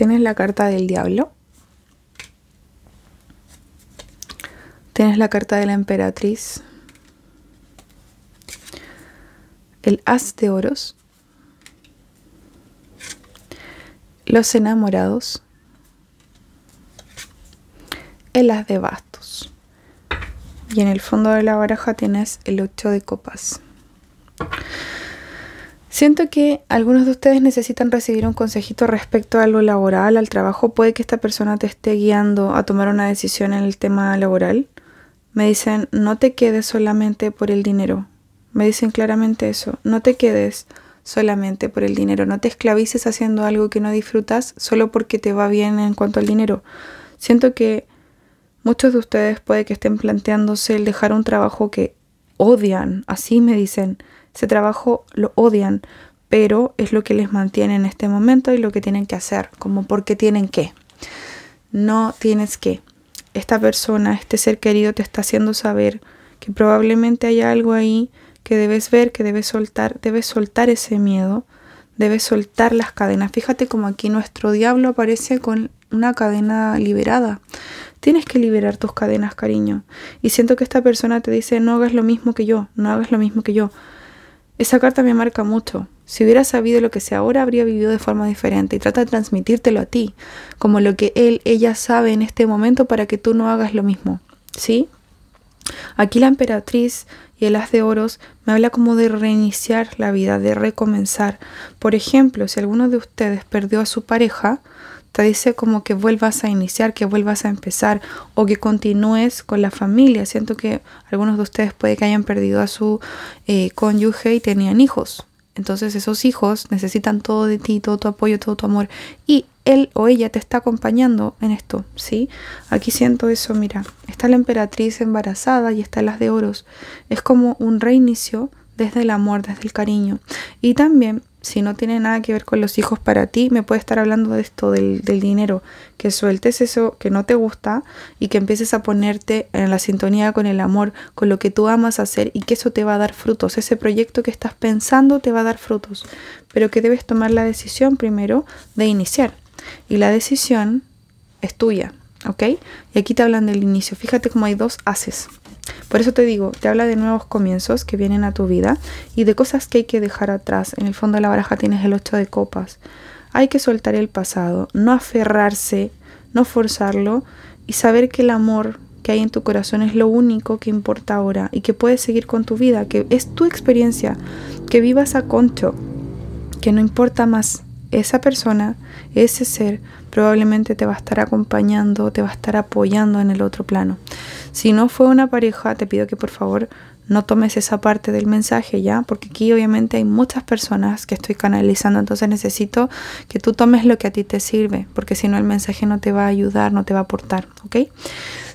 Tienes la carta del diablo. Tienes la carta de la emperatriz. El as de oros. Los enamorados. El as de bastos. Y en el fondo de la baraja tienes el ocho de copas. Siento que algunos de ustedes necesitan recibir un consejito respecto a lo laboral, al trabajo. Puede que esta persona te esté guiando a tomar una decisión en el tema laboral. Me dicen, no te quedes solamente por el dinero. Me dicen claramente eso, no te quedes solamente por el dinero, no te esclavices haciendo algo que no disfrutas solo porque te va bien en cuanto al dinero. Siento que muchos de ustedes puede que estén planteándose el dejar un trabajo que odian, así me dicen, ese trabajo lo odian, pero es lo que les mantiene en este momento y lo que tienen que hacer, como porque tienen que. No tienes que. Esta persona, este ser querido te está haciendo saber que probablemente hay algo ahí que debes ver, que debes soltar, debes soltar ese miedo, debes soltar las cadenas. Fíjate como aquí nuestro diablo aparece con una cadena liberada. Tienes que liberar tus cadenas, cariño. Y siento que esta persona te dice, no hagas lo mismo que yo, no hagas lo mismo que yo. Esa carta me marca mucho. Si hubiera sabido lo que sé ahora, habría vivido de forma diferente y trata de transmitírtelo a ti, como lo que él, ella sabe en este momento para que tú no hagas lo mismo. ¿Sí? Aquí la emperatriz y el haz de oros me habla como de reiniciar la vida, de recomenzar. Por ejemplo, si alguno de ustedes perdió a su pareja, te dice como que vuelvas a iniciar, que vuelvas a empezar o que continúes con la familia. Siento que algunos de ustedes puede que hayan perdido a su eh, cónyuge y tenían hijos. Entonces esos hijos necesitan todo de ti, todo tu apoyo, todo tu amor. Y él o ella te está acompañando en esto, ¿sí? Aquí siento eso, mira, está la emperatriz embarazada y está las de oros. Es como un reinicio desde el amor, desde el cariño. Y también si no tiene nada que ver con los hijos para ti, me puede estar hablando de esto, del, dinero, que sueltes eso que no te gusta y que empieces a ponerte en la sintonía con el amor, con lo que tú amas hacer y que eso te va a dar frutos. Ese proyecto que estás pensando te va a dar frutos, pero que debes tomar la decisión primero de iniciar. Y la decisión es tuya, ¿ok? Y aquí te hablan del inicio. Fíjate cómo hay dos haces. Por eso te digo, te habla de nuevos comienzos que vienen a tu vida y de cosas que hay que dejar atrás. En el fondo de la baraja tienes el ocho de copas. Hay que soltar el pasado, no aferrarse, no forzarlo y saber que el amor que hay en tu corazón es lo único que importa ahora y que puedes seguir con tu vida, que es tu experiencia, que vivas a concho, que no importa más esa persona, ese ser probablemente te va a estar acompañando, te va a estar apoyando en el otro plano. Si no fue una pareja, te pido que por favor no tomes esa parte del mensaje ya, porque aquí obviamente hay muchas personas que estoy canalizando, entonces necesito que tú tomes lo que a ti te sirve, porque si no el mensaje no te va a ayudar, no te va a aportar, ¿ok?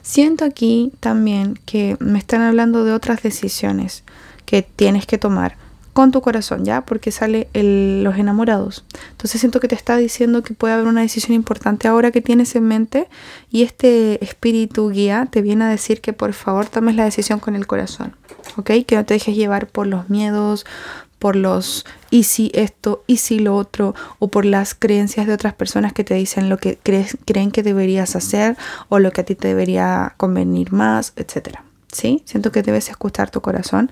Siento aquí también que me están hablando de otras decisiones que tienes que tomar con tu corazón, ¿ya? Porque sale los enamorados. Entonces siento que te está diciendo que puede haber una decisión importante ahora que tienes en mente y este espíritu guía te viene a decir que por favor tomes la decisión con el corazón, ¿ok? Que no te dejes llevar por los miedos, por los y si esto, y si lo otro, o por las creencias de otras personas que te dicen lo que creen que deberías hacer o lo que a ti te debería convenir más, etcétera. ¿sí? Siento que debes escuchar tu corazón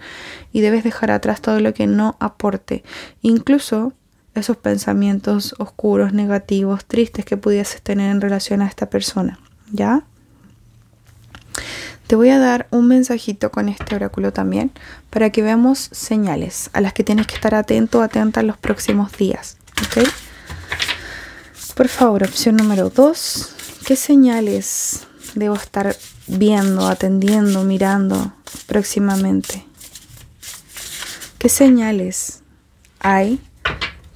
y debes dejar atrás todo lo que no aporte, incluso esos pensamientos oscuros, negativos, tristes que pudieses tener en relación a esta persona, ¿ya? Te voy a dar un mensajito con este oráculo también para que veamos señales a las que tienes que estar atento o atenta en los próximos días, Por favor, opción número 2, ¿qué señales debo estar viendo, atendiendo, mirando próximamente? ¿Qué señales hay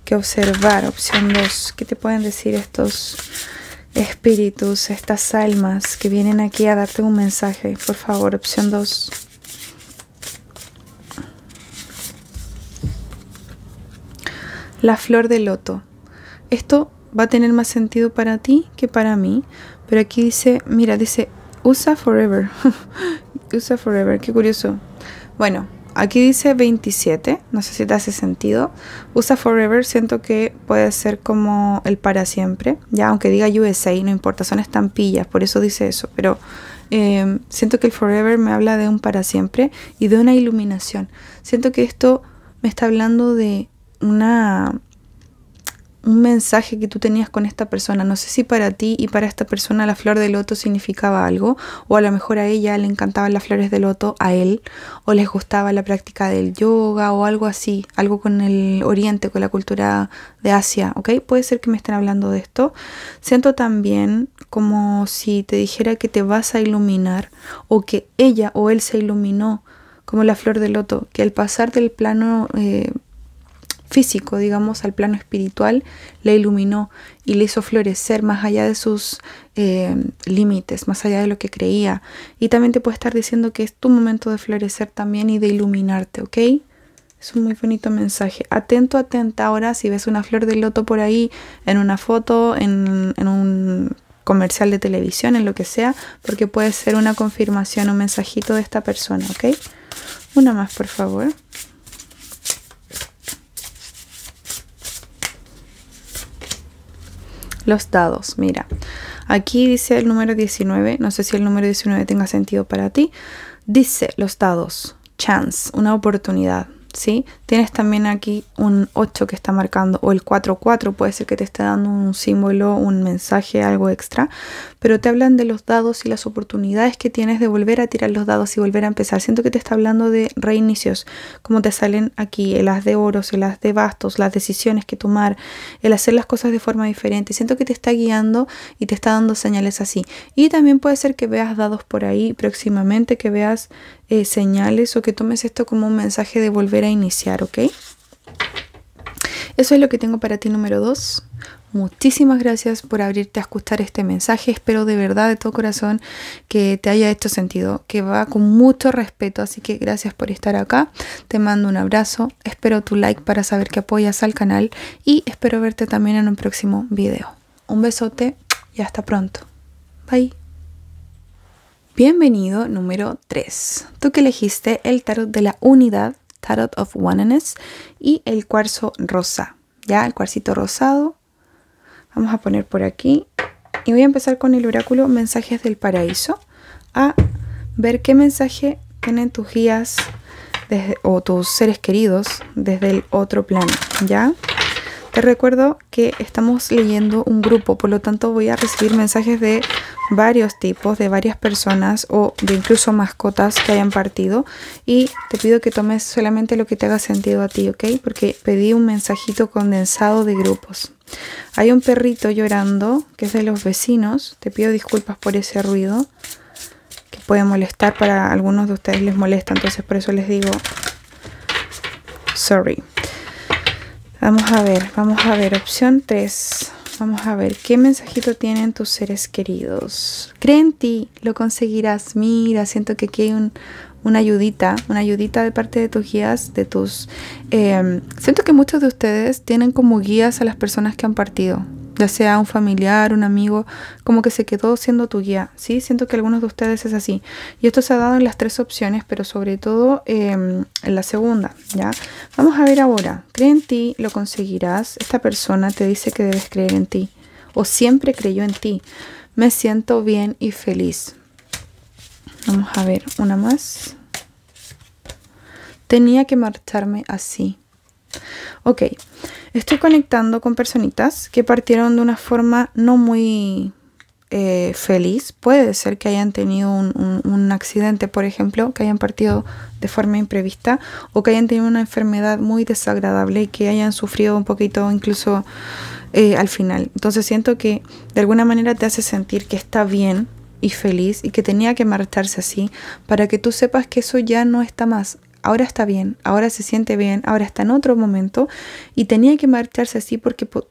que observar? Opción 2. ¿Qué te pueden decir estos espíritus, estas almas que vienen aquí a darte un mensaje? Por favor, opción 2. La flor de loto. Esto va a tener más sentido para ti que para mí, pero aquí dice, mira, dice USA Forever. USA Forever, qué curioso. Bueno, aquí dice 27, no sé si te hace sentido. USA Forever siento que puede ser como el para siempre, ya aunque diga USA, no importa, son estampillas, por eso dice eso, pero em, siento que el Forever me habla de un para siempre y de una iluminación. Siento que esto me está hablando de una un mensaje que tú tenías con esta persona. No sé si para ti y para esta persona la flor de loto significaba algo, o a lo mejor a ella le encantaban las flores de loto, a él, o les gustaba la práctica del yoga o algo así, algo con el oriente, con la cultura de Asia, ¿ok? Puede ser que me estén hablando de esto. Siento también como si te dijera que te vas a iluminar o que ella o él se iluminó como la flor de loto, que al pasar del plano eh, físico, digamos, al plano espiritual, le iluminó y le hizo florecer más allá de sus eh, límites, más allá de lo que creía. Y también te puede estar diciendo que es tu momento de florecer también y de iluminarte, ¿ok? Es un muy bonito mensaje. Atento, atenta ahora si ves una flor de loto por ahí, en una foto, en, en un comercial de televisión, en lo que sea, porque puede ser una confirmación, un mensajito de esta persona, ¿ok? Una más, por favor. los dados. Mira, aquí dice el número 19, no sé si el número 19 tenga sentido para ti. Dice los dados, chance, una oportunidad, ¿sí? Tienes también aquí un 8 que está marcando o el 4-4, puede ser que te esté dando un símbolo, un mensaje, algo extra, pero te hablan de los dados y las oportunidades que tienes de volver a tirar los dados y volver a empezar. Siento que te está hablando de reinicios, como te salen aquí, el as de oros, el as de bastos, las decisiones que tomar, el hacer las cosas de forma diferente. Siento que te está guiando y te está dando señales así. Y también puede ser que veas dados por ahí próximamente, que veas eh, señales o que tomes esto como un mensaje de volver a iniciar ¿ok? Eso es lo que tengo para ti número 2. Muchísimas gracias por abrirte a escuchar este mensaje. Espero de verdad, de todo corazón, que te haya hecho sentido, que va con mucho respeto. Así que gracias por estar acá. Te mando un abrazo. Espero tu like para saber que apoyas al canal y espero verte también en un próximo video. Un besote y hasta pronto. Bye. Bienvenido número 3. Tú que elegiste el tarot de la unidad of Oneness y el cuarzo rosa, ya el cuarcito rosado. Vamos a poner por aquí y voy a empezar con el oráculo Mensajes del Paraíso a ver qué mensaje tienen tus guías o tus seres queridos desde el otro plano, ¿ya? Te recuerdo que estamos leyendo un grupo, por lo tanto voy a recibir mensajes de varios tipos, de varias personas o de incluso mascotas que hayan partido y te pido que tomes solamente lo que te haga sentido a ti, ¿ok? Porque pedí un mensajito condensado de grupos. Hay un perrito llorando que es de los vecinos, te pido disculpas por ese ruido que puede molestar para algunos de ustedes les molesta, entonces por eso les digo sorry. Vamos a ver, vamos a ver, opción 3. Vamos a ver qué mensajito tienen tus seres queridos. Cree en ti, lo conseguirás. Mira, siento que aquí hay una ayudita, una ayudita de parte de tus guías, de tus... Em, siento que muchos de ustedes tienen como guías a las personas que han partido, ya sea un familiar, un amigo, como que se quedó siendo tu guía, ¿sí? Siento que algunos de ustedes es así. Y esto se ha dado en las tres opciones, pero sobre todo em, en la segunda, ¿ya? Vamos a ver ahora, cree en ti, lo conseguirás. Esta persona te dice que debes creer en ti, o siempre creyó en ti. Me siento bien y feliz. Vamos a ver, una más. Tenía que marcharme así. Ok, estoy conectando con personitas que partieron de una forma no muy eh, feliz. Puede ser que hayan tenido un, accidente, por ejemplo, que hayan partido de forma imprevista o que hayan tenido una enfermedad muy desagradable y que hayan sufrido un poquito incluso eh, al final. Entonces siento que de alguna manera te hace sentir que está bien y feliz y que tenía que marcharse así para que tú sepas que eso ya no está más ahora está bien, ahora se siente bien, ahora está en otro momento y tenía que marcharse así porque por,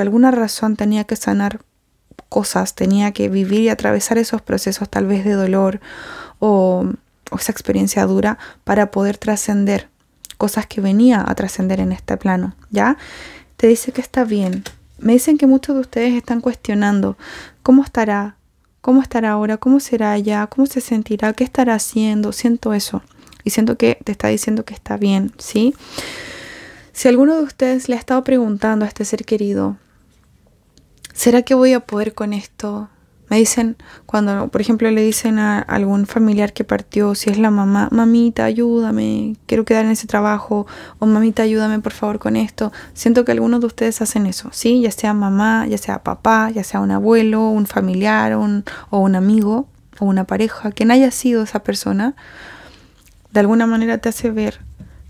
alguna razón tenía que sanar cosas, tenía que vivir y atravesar esos procesos tal vez de dolor o, o esa experiencia dura para poder trascender cosas que venía a trascender en este plano, ¿ya? Te dice que está bien. Me dicen que muchos de ustedes están cuestionando cómo estará, cómo estará ahora, cómo será allá, cómo se sentirá, qué estará haciendo, siento eso y siento que te está diciendo que está bien, ¿sí? Si alguno de ustedes le ha estado preguntando a este ser querido, ¿será que voy a poder con esto? Me dicen, cuando por ejemplo le dicen a algún familiar que partió, si es la mamá, mamita, ayúdame, quiero quedar en ese trabajo, o mamita, ayúdame por favor con esto. Siento que algunos de ustedes hacen eso, ¿sí? Ya sea mamá, ya sea papá, ya sea un abuelo, un familiar un, o un amigo o una pareja, quien haya sido esa persona, de alguna manera te hace ver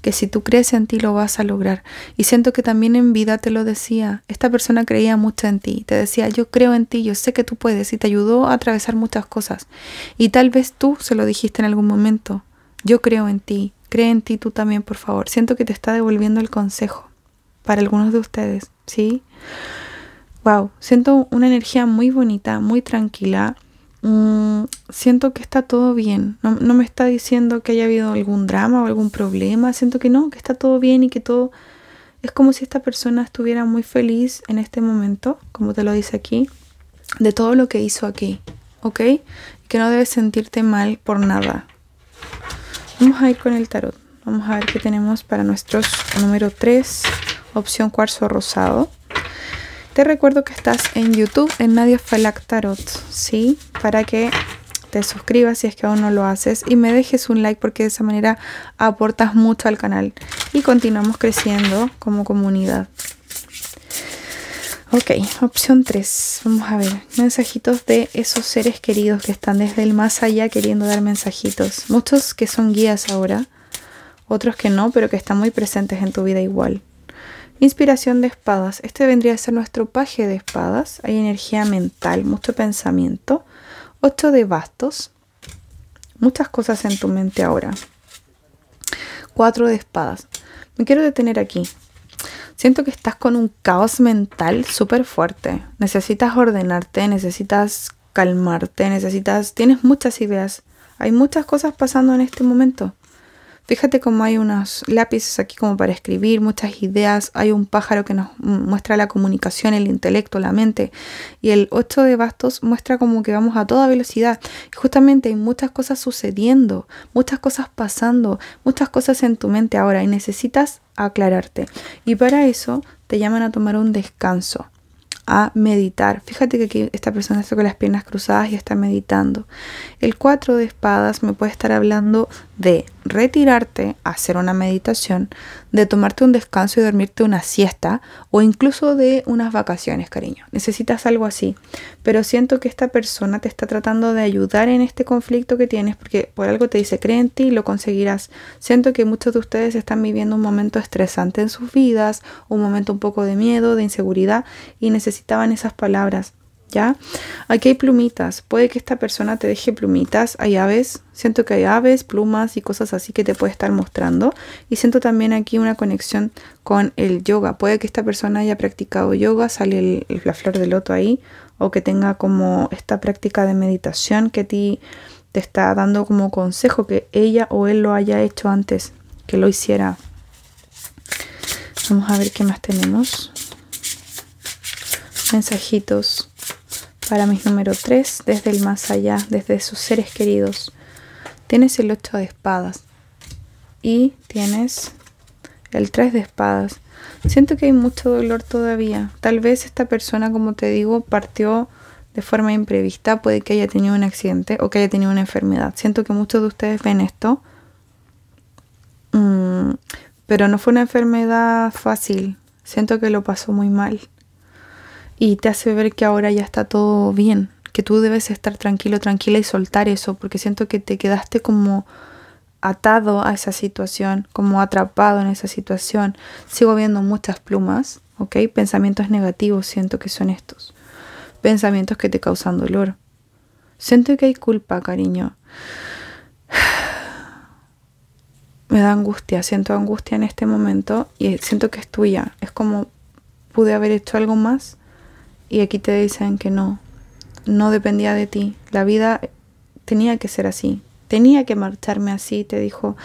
que si tú crees en ti lo vas a lograr. Y siento que también en vida te lo decía, esta persona creía mucho en ti, te decía, yo creo en ti, yo sé que tú puedes, y te ayudó a atravesar muchas cosas. Y tal vez tú se lo dijiste en algún momento, yo creo en ti, cree en ti tú también, por favor. Siento que te está devolviendo el consejo para algunos de ustedes, ¿sí? Wow, siento una energía muy bonita, muy tranquila Mm, siento que está todo bien. No, no, me está diciendo que haya habido algún drama o algún problema. Siento que no, que está todo bien y que todo... Es como si esta persona estuviera muy feliz en este momento, como te lo dice aquí, de todo lo que hizo aquí, ¿ok? Que no debes sentirte mal por nada. Vamos a ir con el tarot. Vamos a ver qué tenemos para nuestros número 3, opción cuarzo rosado. Te recuerdo que estás en YouTube en Nadia Falak Tarot, ¿sí? Para que te suscribas si es que aún no lo haces y me dejes un like porque de esa manera aportas mucho al canal y continuamos creciendo como comunidad. Ok, opción 3. Vamos a ver. Mensajitos de esos seres queridos que están desde el más allá queriendo dar mensajitos. Muchos que son guías ahora, otros que no, pero que están muy presentes en tu vida igual. Inspiración de espadas. Este vendría a ser nuestro paje de espadas. Hay energía mental, mucho pensamiento. ocho de bastos. Muchas cosas en tu mente ahora. cuatro de espadas. Me quiero detener aquí. Siento que estás con un caos mental súper fuerte. Necesitas ordenarte, necesitas calmarte, necesitas... Tienes muchas ideas. Hay muchas cosas pasando en este momento. Fíjate cómo hay unos lápices aquí como para escribir, muchas ideas, hay un pájaro que nos muestra la comunicación, el intelecto, la mente. Y el 8 de bastos muestra como que vamos a toda velocidad. justamente hay muchas cosas sucediendo, muchas cosas pasando, muchas cosas en tu mente ahora y necesitas aclararte. Y para eso te llaman a tomar un descanso a meditar. Fíjate que aquí esta persona está con las piernas cruzadas y está meditando. El 4 de espadas me puede estar hablando de retirarte, hacer una meditación, de tomarte un descanso y dormirte una siesta o incluso de unas vacaciones, cariño. Necesitas algo así. Pero siento que esta persona te está tratando de ayudar en este conflicto que tienes porque por algo te dice cree en ti y lo conseguirás. Siento que muchos de ustedes están viviendo un momento estresante en sus vidas, un momento un poco de miedo, de inseguridad y necesitaban esas palabras. ¿ya? Aquí hay plumitas, puede que esta persona te deje plumitas, hay aves, siento que hay aves, plumas y cosas así que te puede estar mostrando. Y siento también aquí una conexión con el yoga, puede que esta persona haya practicado yoga, sale la flor de loto ahí, o que tenga como esta práctica de meditación que a ti te está dando como consejo que ella o él lo haya hecho antes, que lo hiciera. Vamos a ver qué más tenemos. Mensajitos para mis número 3, desde el más allá, desde sus seres queridos. Tienes el 8 de espadas. Y tienes el 3 de espadas. Siento que hay mucho dolor todavía. Tal vez esta persona, como te digo, partió de forma imprevista. Puede que haya tenido un accidente o que haya tenido una enfermedad. Siento que muchos de ustedes ven esto. Mm, pero no fue una enfermedad fácil. Siento que lo pasó muy mal y te hace ver que ahora ya está todo bien, que tú debes estar tranquilo, tranquila y soltar eso, porque siento que te quedaste como atado a esa situación, como atrapado en esa situación. Sigo viendo muchas plumas, ¿ok? Pensamientos negativos siento que son estos. Pensamientos que te causan dolor. Siento que hay culpa, cariño. Me da angustia, siento angustia en este momento y siento que es tuya. Es como, ¿pude haber hecho algo más? Y aquí te dicen que no, no dependía de ti. La vida tenía que ser así, tenía que marcharme así, te dijo.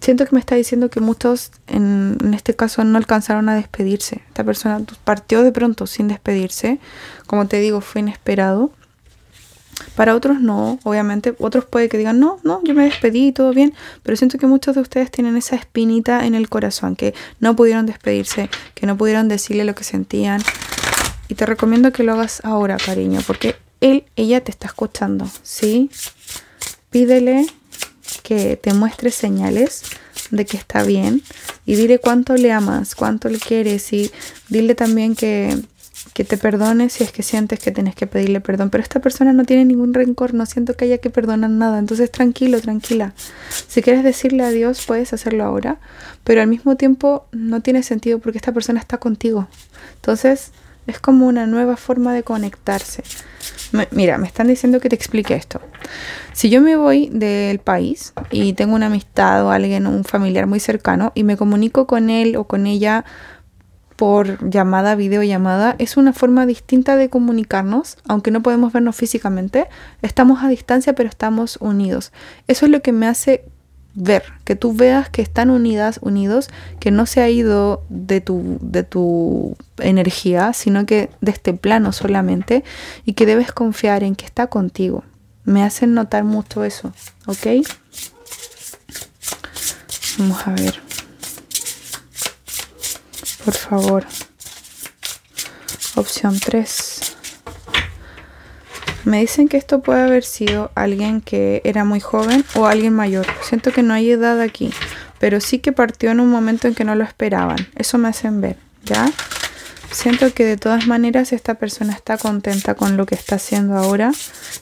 Siento que me está diciendo que muchos en, en este caso no alcanzaron a despedirse. Esta persona partió de pronto sin despedirse. Como te digo, fue inesperado. Para otros no, obviamente. Otros puede que digan, no, no, yo me despedí, todo bien. Pero siento que muchos de ustedes tienen esa espinita en el corazón, que no pudieron despedirse, que no pudieron decirle lo que sentían, y te recomiendo que lo hagas ahora, cariño, porque él, ella te está escuchando, ¿sí? Pídele que te muestre señales de que está bien y dile cuánto le amas, cuánto le quieres y dile también que, que te perdone si es que sientes que tienes que pedirle perdón. Pero esta persona no tiene ningún rencor, no siento que haya que perdonar nada. Entonces tranquilo, tranquila. Si quieres decirle adiós, puedes hacerlo ahora, pero al mismo tiempo no tiene sentido porque esta persona está contigo. Entonces es como una nueva forma de conectarse. mira, me están diciendo que te explique esto. Si yo me voy del país y tengo una amistad o alguien, un familiar muy cercano y me comunico con él o con ella por llamada, videollamada, es una forma distinta de comunicarnos, aunque no podemos vernos físicamente. Estamos a distancia, pero estamos unidos. Eso es lo que me hace ver, que tú veas que están unidas, unidos, que no se ha ido de tu, de tu energía, sino que de este plano solamente, y que debes confiar en que está contigo. Me hacen notar mucho eso, ¿ok? Vamos a ver. Por favor. Opción 3. Me dicen que esto puede haber sido alguien que era muy joven o alguien mayor. Siento que no hay edad aquí, pero sí que partió en un momento en que no lo esperaban. Eso me hacen ver, ¿ya? Siento que de todas maneras esta persona está contenta con lo que está haciendo ahora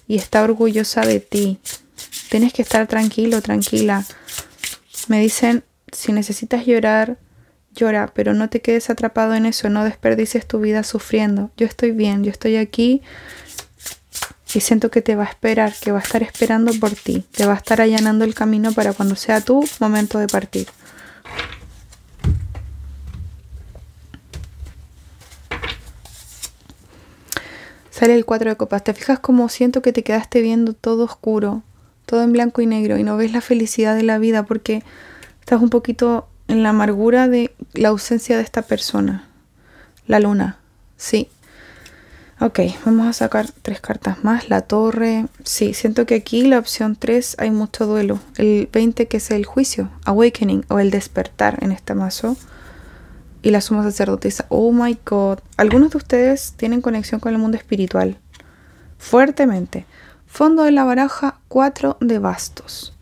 y está orgullosa de ti. Tienes que estar tranquilo, tranquila. Me dicen, si necesitas llorar, llora, pero no te quedes atrapado en eso, no desperdices tu vida sufriendo. Yo estoy bien, yo estoy aquí, y siento que te va a esperar, que va a estar esperando por ti, te va a estar allanando el camino para cuando sea tu momento de partir. Sale el 4 de copas. ¿Te fijas cómo siento que te quedaste viendo todo oscuro, todo en blanco y negro y no ves la felicidad de la vida porque estás un poquito en la amargura de la ausencia de esta persona? La luna. Sí, Ok, vamos a sacar tres cartas más. La torre. Sí, siento que aquí la opción 3 hay mucho duelo. El 20 que es el juicio, awakening o el despertar en este mazo. Y la suma sacerdotisa. Oh my god. Algunos de ustedes tienen conexión con el mundo espiritual. Fuertemente. Fondo de la baraja, 4 de bastos.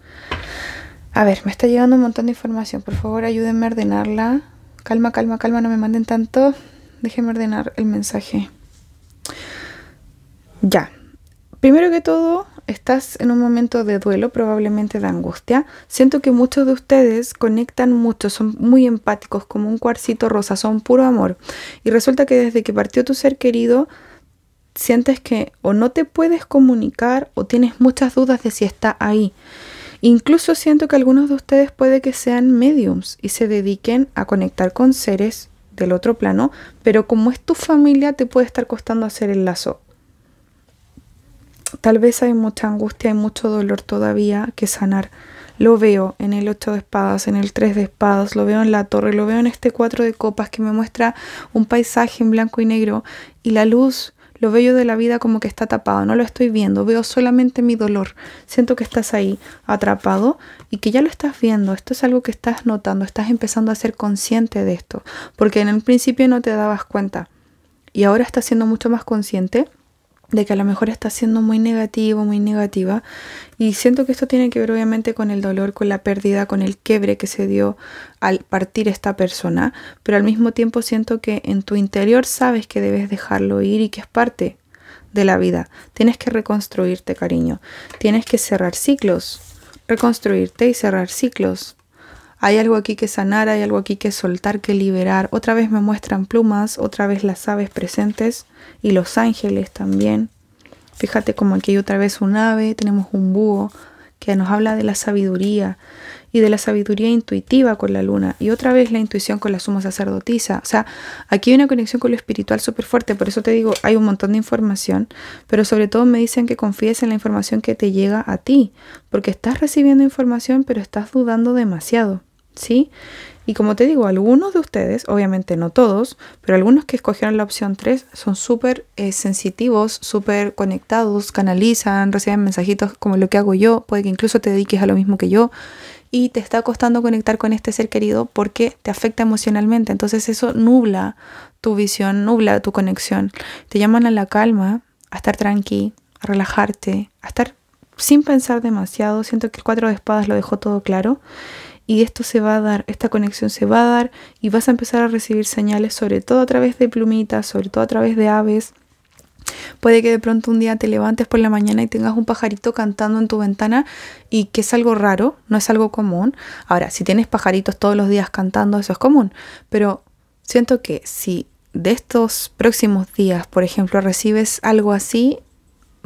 A ver, me está llegando un montón de información. Por favor, ayúdenme a ordenarla. Calma, calma, calma, no me manden tanto. Déjenme ordenar el mensaje. Ya, primero que todo, estás en un momento de duelo, probablemente de angustia. Siento que muchos de ustedes conectan mucho, son muy empáticos, como un cuarcito rosa, son puro amor. Y resulta que desde que partió tu ser querido, sientes que o no te puedes comunicar o tienes muchas dudas de si está ahí. Incluso siento que algunos de ustedes puede que sean mediums y se dediquen a conectar con seres del otro plano, pero como es tu familia te puede estar costando hacer el lazo. Tal vez hay mucha angustia, hay mucho dolor todavía que sanar. Lo veo en el 8 de espadas, en el 3 de espadas, lo veo en la torre, lo veo en este 4 de copas que me muestra un paisaje en blanco y negro y la luz lo bello de la vida como que está tapado, no lo estoy viendo, veo solamente mi dolor. Siento que estás ahí atrapado y que ya lo estás viendo. Esto es algo que estás notando, estás empezando a ser consciente de esto, porque en el principio no te dabas cuenta y ahora estás siendo mucho más consciente de que a lo mejor estás siendo muy negativo, muy negativa y siento que esto tiene que ver obviamente con el dolor, con la pérdida, con el quiebre que se dio al partir esta persona, pero al mismo tiempo siento que en tu interior sabes que debes dejarlo ir y que es parte de la vida. Tienes que reconstruirte, cariño. Tienes que cerrar ciclos, reconstruirte y cerrar ciclos. Hay algo aquí que sanar, hay algo aquí que soltar, que liberar. Otra vez me muestran plumas, otra vez las aves presentes y los ángeles también. Fíjate como aquí hay otra vez un ave, tenemos un búho que nos habla de la sabiduría y de la sabiduría intuitiva con la luna y otra vez la intuición con la suma sacerdotisa. O sea, aquí hay una conexión con lo espiritual súper fuerte, por eso te digo, hay un montón de información, pero sobre todo me dicen que confíes en la información que te llega a ti, porque estás recibiendo información pero estás dudando demasiado. ¿sí? Y como te digo, algunos de ustedes, obviamente no todos, pero algunos que escogieron la opción 3 son súper eh, sensitivos, súper conectados, canalizan, reciben mensajitos como lo que hago yo, puede que incluso te dediques a lo mismo que yo y te está costando conectar con este ser querido porque te afecta emocionalmente. Entonces eso nubla tu visión, nubla tu conexión. Te llaman a la calma, a estar tranqui, a relajarte, a estar sin pensar demasiado. Siento que el cuatro de espadas lo dejó todo claro y esto se va a dar, esta conexión se va a dar y vas a empezar a recibir señales, sobre todo a través de plumitas, sobre todo a través de aves. Puede que de pronto un día te levantes por la mañana y tengas un pajarito cantando en tu ventana y que es algo raro, no es algo común. Ahora, si tienes pajaritos todos los días cantando, eso es común. Pero siento que si de estos próximos días, por ejemplo, recibes algo así,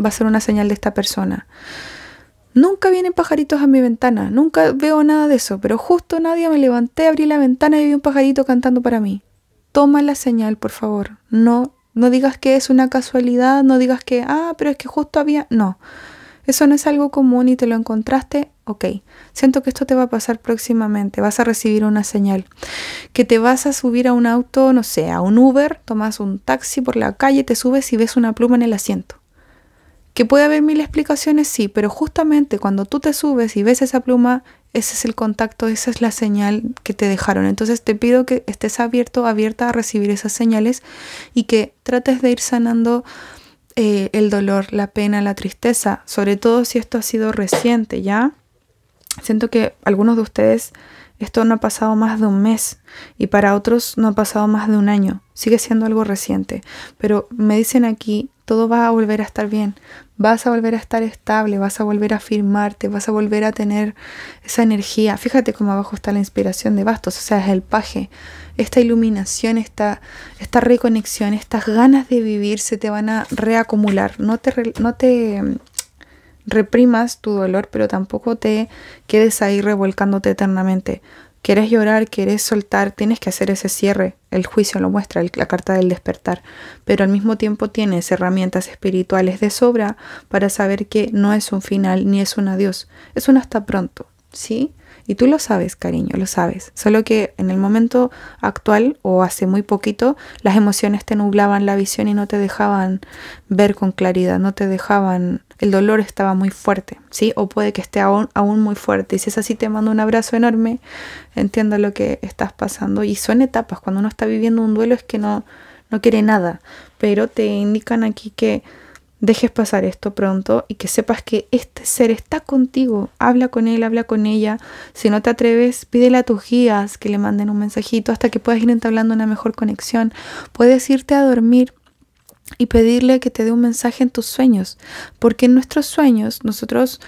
va a ser una señal de esta persona. Nunca vienen pajaritos a mi ventana, nunca veo nada de eso, pero justo nadie me levanté, abrí la ventana y vi un pajarito cantando para mí. Toma la señal, por favor. No, no digas que es una casualidad, no digas que, ah, pero es que justo había. No. Eso no es algo común y te lo encontraste, ok. Siento que esto te va a pasar próximamente, vas a recibir una señal. Que te vas a subir a un auto, no sé, a un Uber, tomas un taxi por la calle, te subes y ves una pluma en el asiento. Que puede haber mil explicaciones, sí, pero justamente cuando tú te subes y ves esa pluma, ese es el contacto, esa es la señal que te dejaron. Entonces te pido que estés abierto, abierta a recibir esas señales y que trates de ir sanando eh, el dolor, la pena, la tristeza, sobre todo si esto ha sido reciente, ¿ya? Siento que algunos de ustedes esto no ha pasado más de un mes y para otros no ha pasado más de un año. Sigue siendo algo reciente. Pero me dicen aquí, todo va a volver a estar bien. Vas a volver a estar estable, vas a volver a firmarte, vas a volver a tener esa energía. Fíjate cómo abajo está la inspiración de bastos, o sea, es el paje. Esta iluminación, esta, esta reconexión, estas ganas de vivir se te van a reacumular. No te, no te reprimas tu dolor, pero tampoco te quedes ahí revolcándote eternamente. Quieres llorar, quieres soltar, tienes que hacer ese cierre. El juicio lo muestra, la carta del despertar. Pero al mismo tiempo tienes herramientas espirituales de sobra para saber que no es un final ni es un adiós. Es un hasta pronto, ¿sí? Y tú lo sabes, cariño, lo sabes. Solo que en el momento actual o hace muy poquito, las emociones te nublaban la visión y no te dejaban ver con claridad, no te dejaban el dolor estaba muy fuerte, ¿sí? O puede que esté aún, aún muy fuerte. si es así, te mando un abrazo enorme, entiendo lo que estás pasando. Y son etapas, cuando uno está viviendo un duelo es que no, no quiere nada, pero te indican aquí que dejes pasar esto pronto y que sepas que este ser está contigo. Habla con él, habla con ella. Si no te atreves, pídele a tus guías que le manden un mensajito hasta que puedas ir entablando una mejor conexión. Puedes irte a dormir y pedirle que te dé un mensaje en tus sueños, porque en nuestros sueños nosotros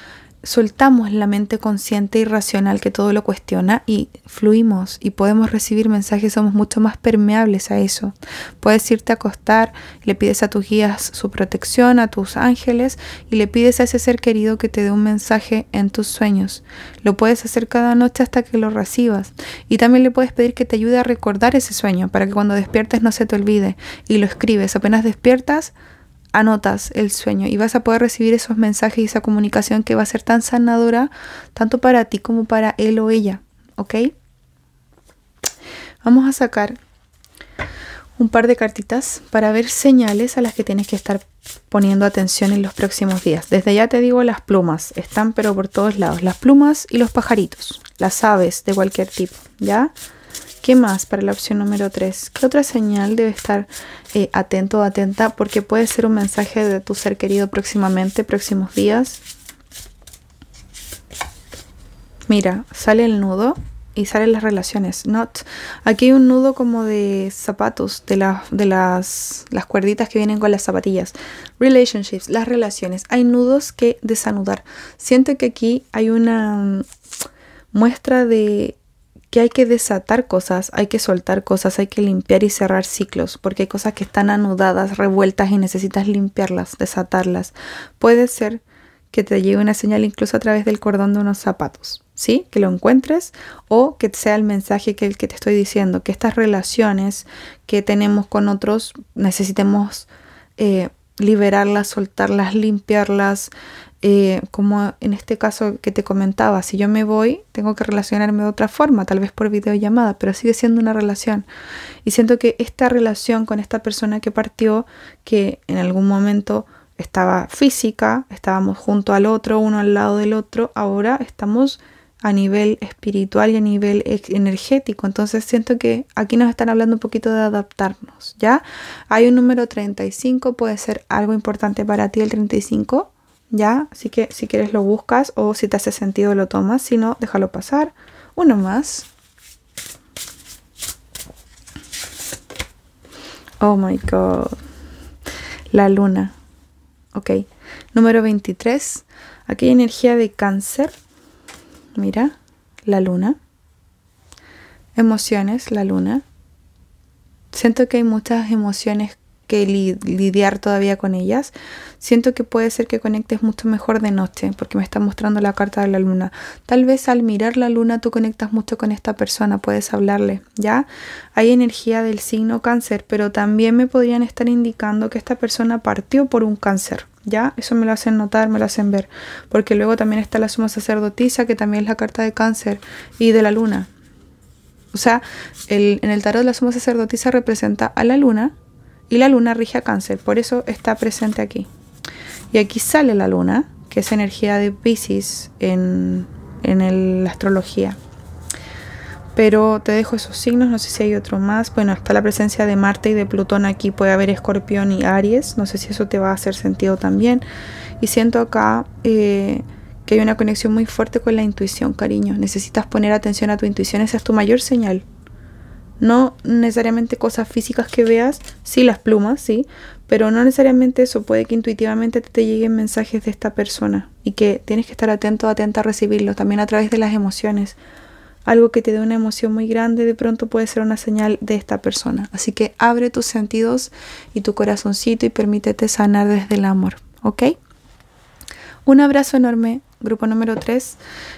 soltamos la mente consciente y racional que todo lo cuestiona y fluimos y podemos recibir mensajes, somos mucho más permeables a eso. Puedes irte a acostar, le pides a tus guías su protección, a tus ángeles y le pides a ese ser querido que te dé un mensaje en tus sueños. Lo puedes hacer cada noche hasta que lo recibas y también le puedes pedir que te ayude a recordar ese sueño para que cuando despiertes no se te olvide y lo escribes. Apenas despiertas, anotas el sueño y vas a poder recibir esos mensajes y esa comunicación que va a ser tan sanadora tanto para ti como para él o ella, ¿ok? Vamos a sacar un par de cartitas para ver señales a las que tienes que estar poniendo atención en los próximos días. Desde ya te digo, las plumas están pero por todos lados, las plumas y los pajaritos, las aves de cualquier tipo, ¿ya? ¿Qué más para la opción número 3? ¿Qué otra señal debe estar eh, atento o atenta? Porque puede ser un mensaje de tu ser querido próximamente, próximos días. Mira, sale el nudo y salen las relaciones. Not. Aquí hay un nudo como de zapatos, de, de las, las cuerditas que vienen con las zapatillas. Relationships, las relaciones. Hay nudos que desanudar. Siento que aquí hay una mm, muestra de que hay que desatar cosas, hay que soltar cosas, hay que limpiar y cerrar ciclos, porque hay cosas que están anudadas, revueltas y necesitas limpiarlas, desatarlas. Puede ser que te llegue una señal incluso a través del cordón de unos zapatos, ¿sí? Que lo encuentres o que sea el mensaje que el que te estoy diciendo, que estas relaciones que tenemos con otros necesitemos eh, liberarlas, soltarlas, limpiarlas, eh, como en este caso que te comentaba, si yo me voy, tengo que relacionarme de otra forma, tal vez por videollamada, pero sigue siendo una relación. Y siento que esta relación con esta persona que partió, que en algún momento estaba física, estábamos junto al otro, uno al lado del otro, ahora estamos a nivel espiritual y a nivel energético. Entonces siento que aquí nos están hablando un poquito de adaptarnos, ¿ya? Hay un número 35, puede ser algo importante para ti el 35 ¿ya? Así que si quieres lo buscas o si te hace sentido lo tomas, si no, déjalo pasar. Uno más. Oh my god. La luna. Ok. Número 23. Aquí hay energía de cáncer. Mira, la luna. Emociones, la luna. Siento que hay muchas emociones que lidiar todavía con ellas, siento que puede ser que conectes mucho mejor de noche, porque me está mostrando la carta de la luna. Tal vez al mirar la luna tú conectas mucho con esta persona, puedes hablarle, ¿ya? Hay energía del signo cáncer, pero también me podrían estar indicando que esta persona partió por un cáncer. ¿ya? Eso me lo hacen notar, me lo hacen ver. Porque luego también está la suma sacerdotisa, que también es la carta de cáncer y de la luna. O sea, en el tarot la suma sacerdotisa representa a la luna y la luna rige a cáncer, por eso está presente aquí. Y aquí sale la luna, que es energía de Pisces en, la astrología. Pero te dejo esos signos, no sé si hay otro más. Bueno, está la presencia de Marte y de Plutón aquí, puede haber Escorpión y Aries, no sé si eso te va a hacer sentido también. Y siento acá eh, que hay una conexión muy fuerte con la intuición, cariño. Necesitas poner atención a tu intuición, esa es tu mayor señal. No necesariamente cosas físicas que veas, sí las plumas, sí, pero no necesariamente eso. Puede que intuitivamente te lleguen mensajes de esta persona y que tienes que estar atento, atenta a recibirlos, también a través de las emociones. Algo que te dé una emoción muy grande de pronto puede ser una señal de esta persona. Así que abre tus sentidos y tu corazoncito y permítete sanar desde el amor, ¿ok? Un abrazo enorme, Grupo número 3.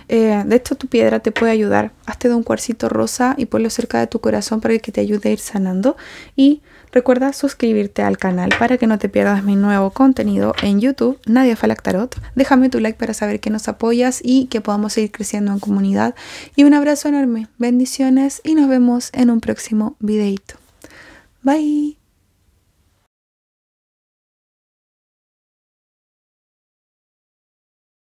Eh, de hecho, tu piedra te puede ayudar. Hazte de un cuarcito rosa y ponlo cerca de tu corazón para que te ayude a ir sanando. Y recuerda suscribirte al canal para que no te pierdas mi nuevo contenido en YouTube, Nadia Falak Tarot. Déjame tu like para saber que nos apoyas y que podamos seguir creciendo en comunidad. Y un abrazo enorme, bendiciones y nos vemos en un próximo videito. Bye.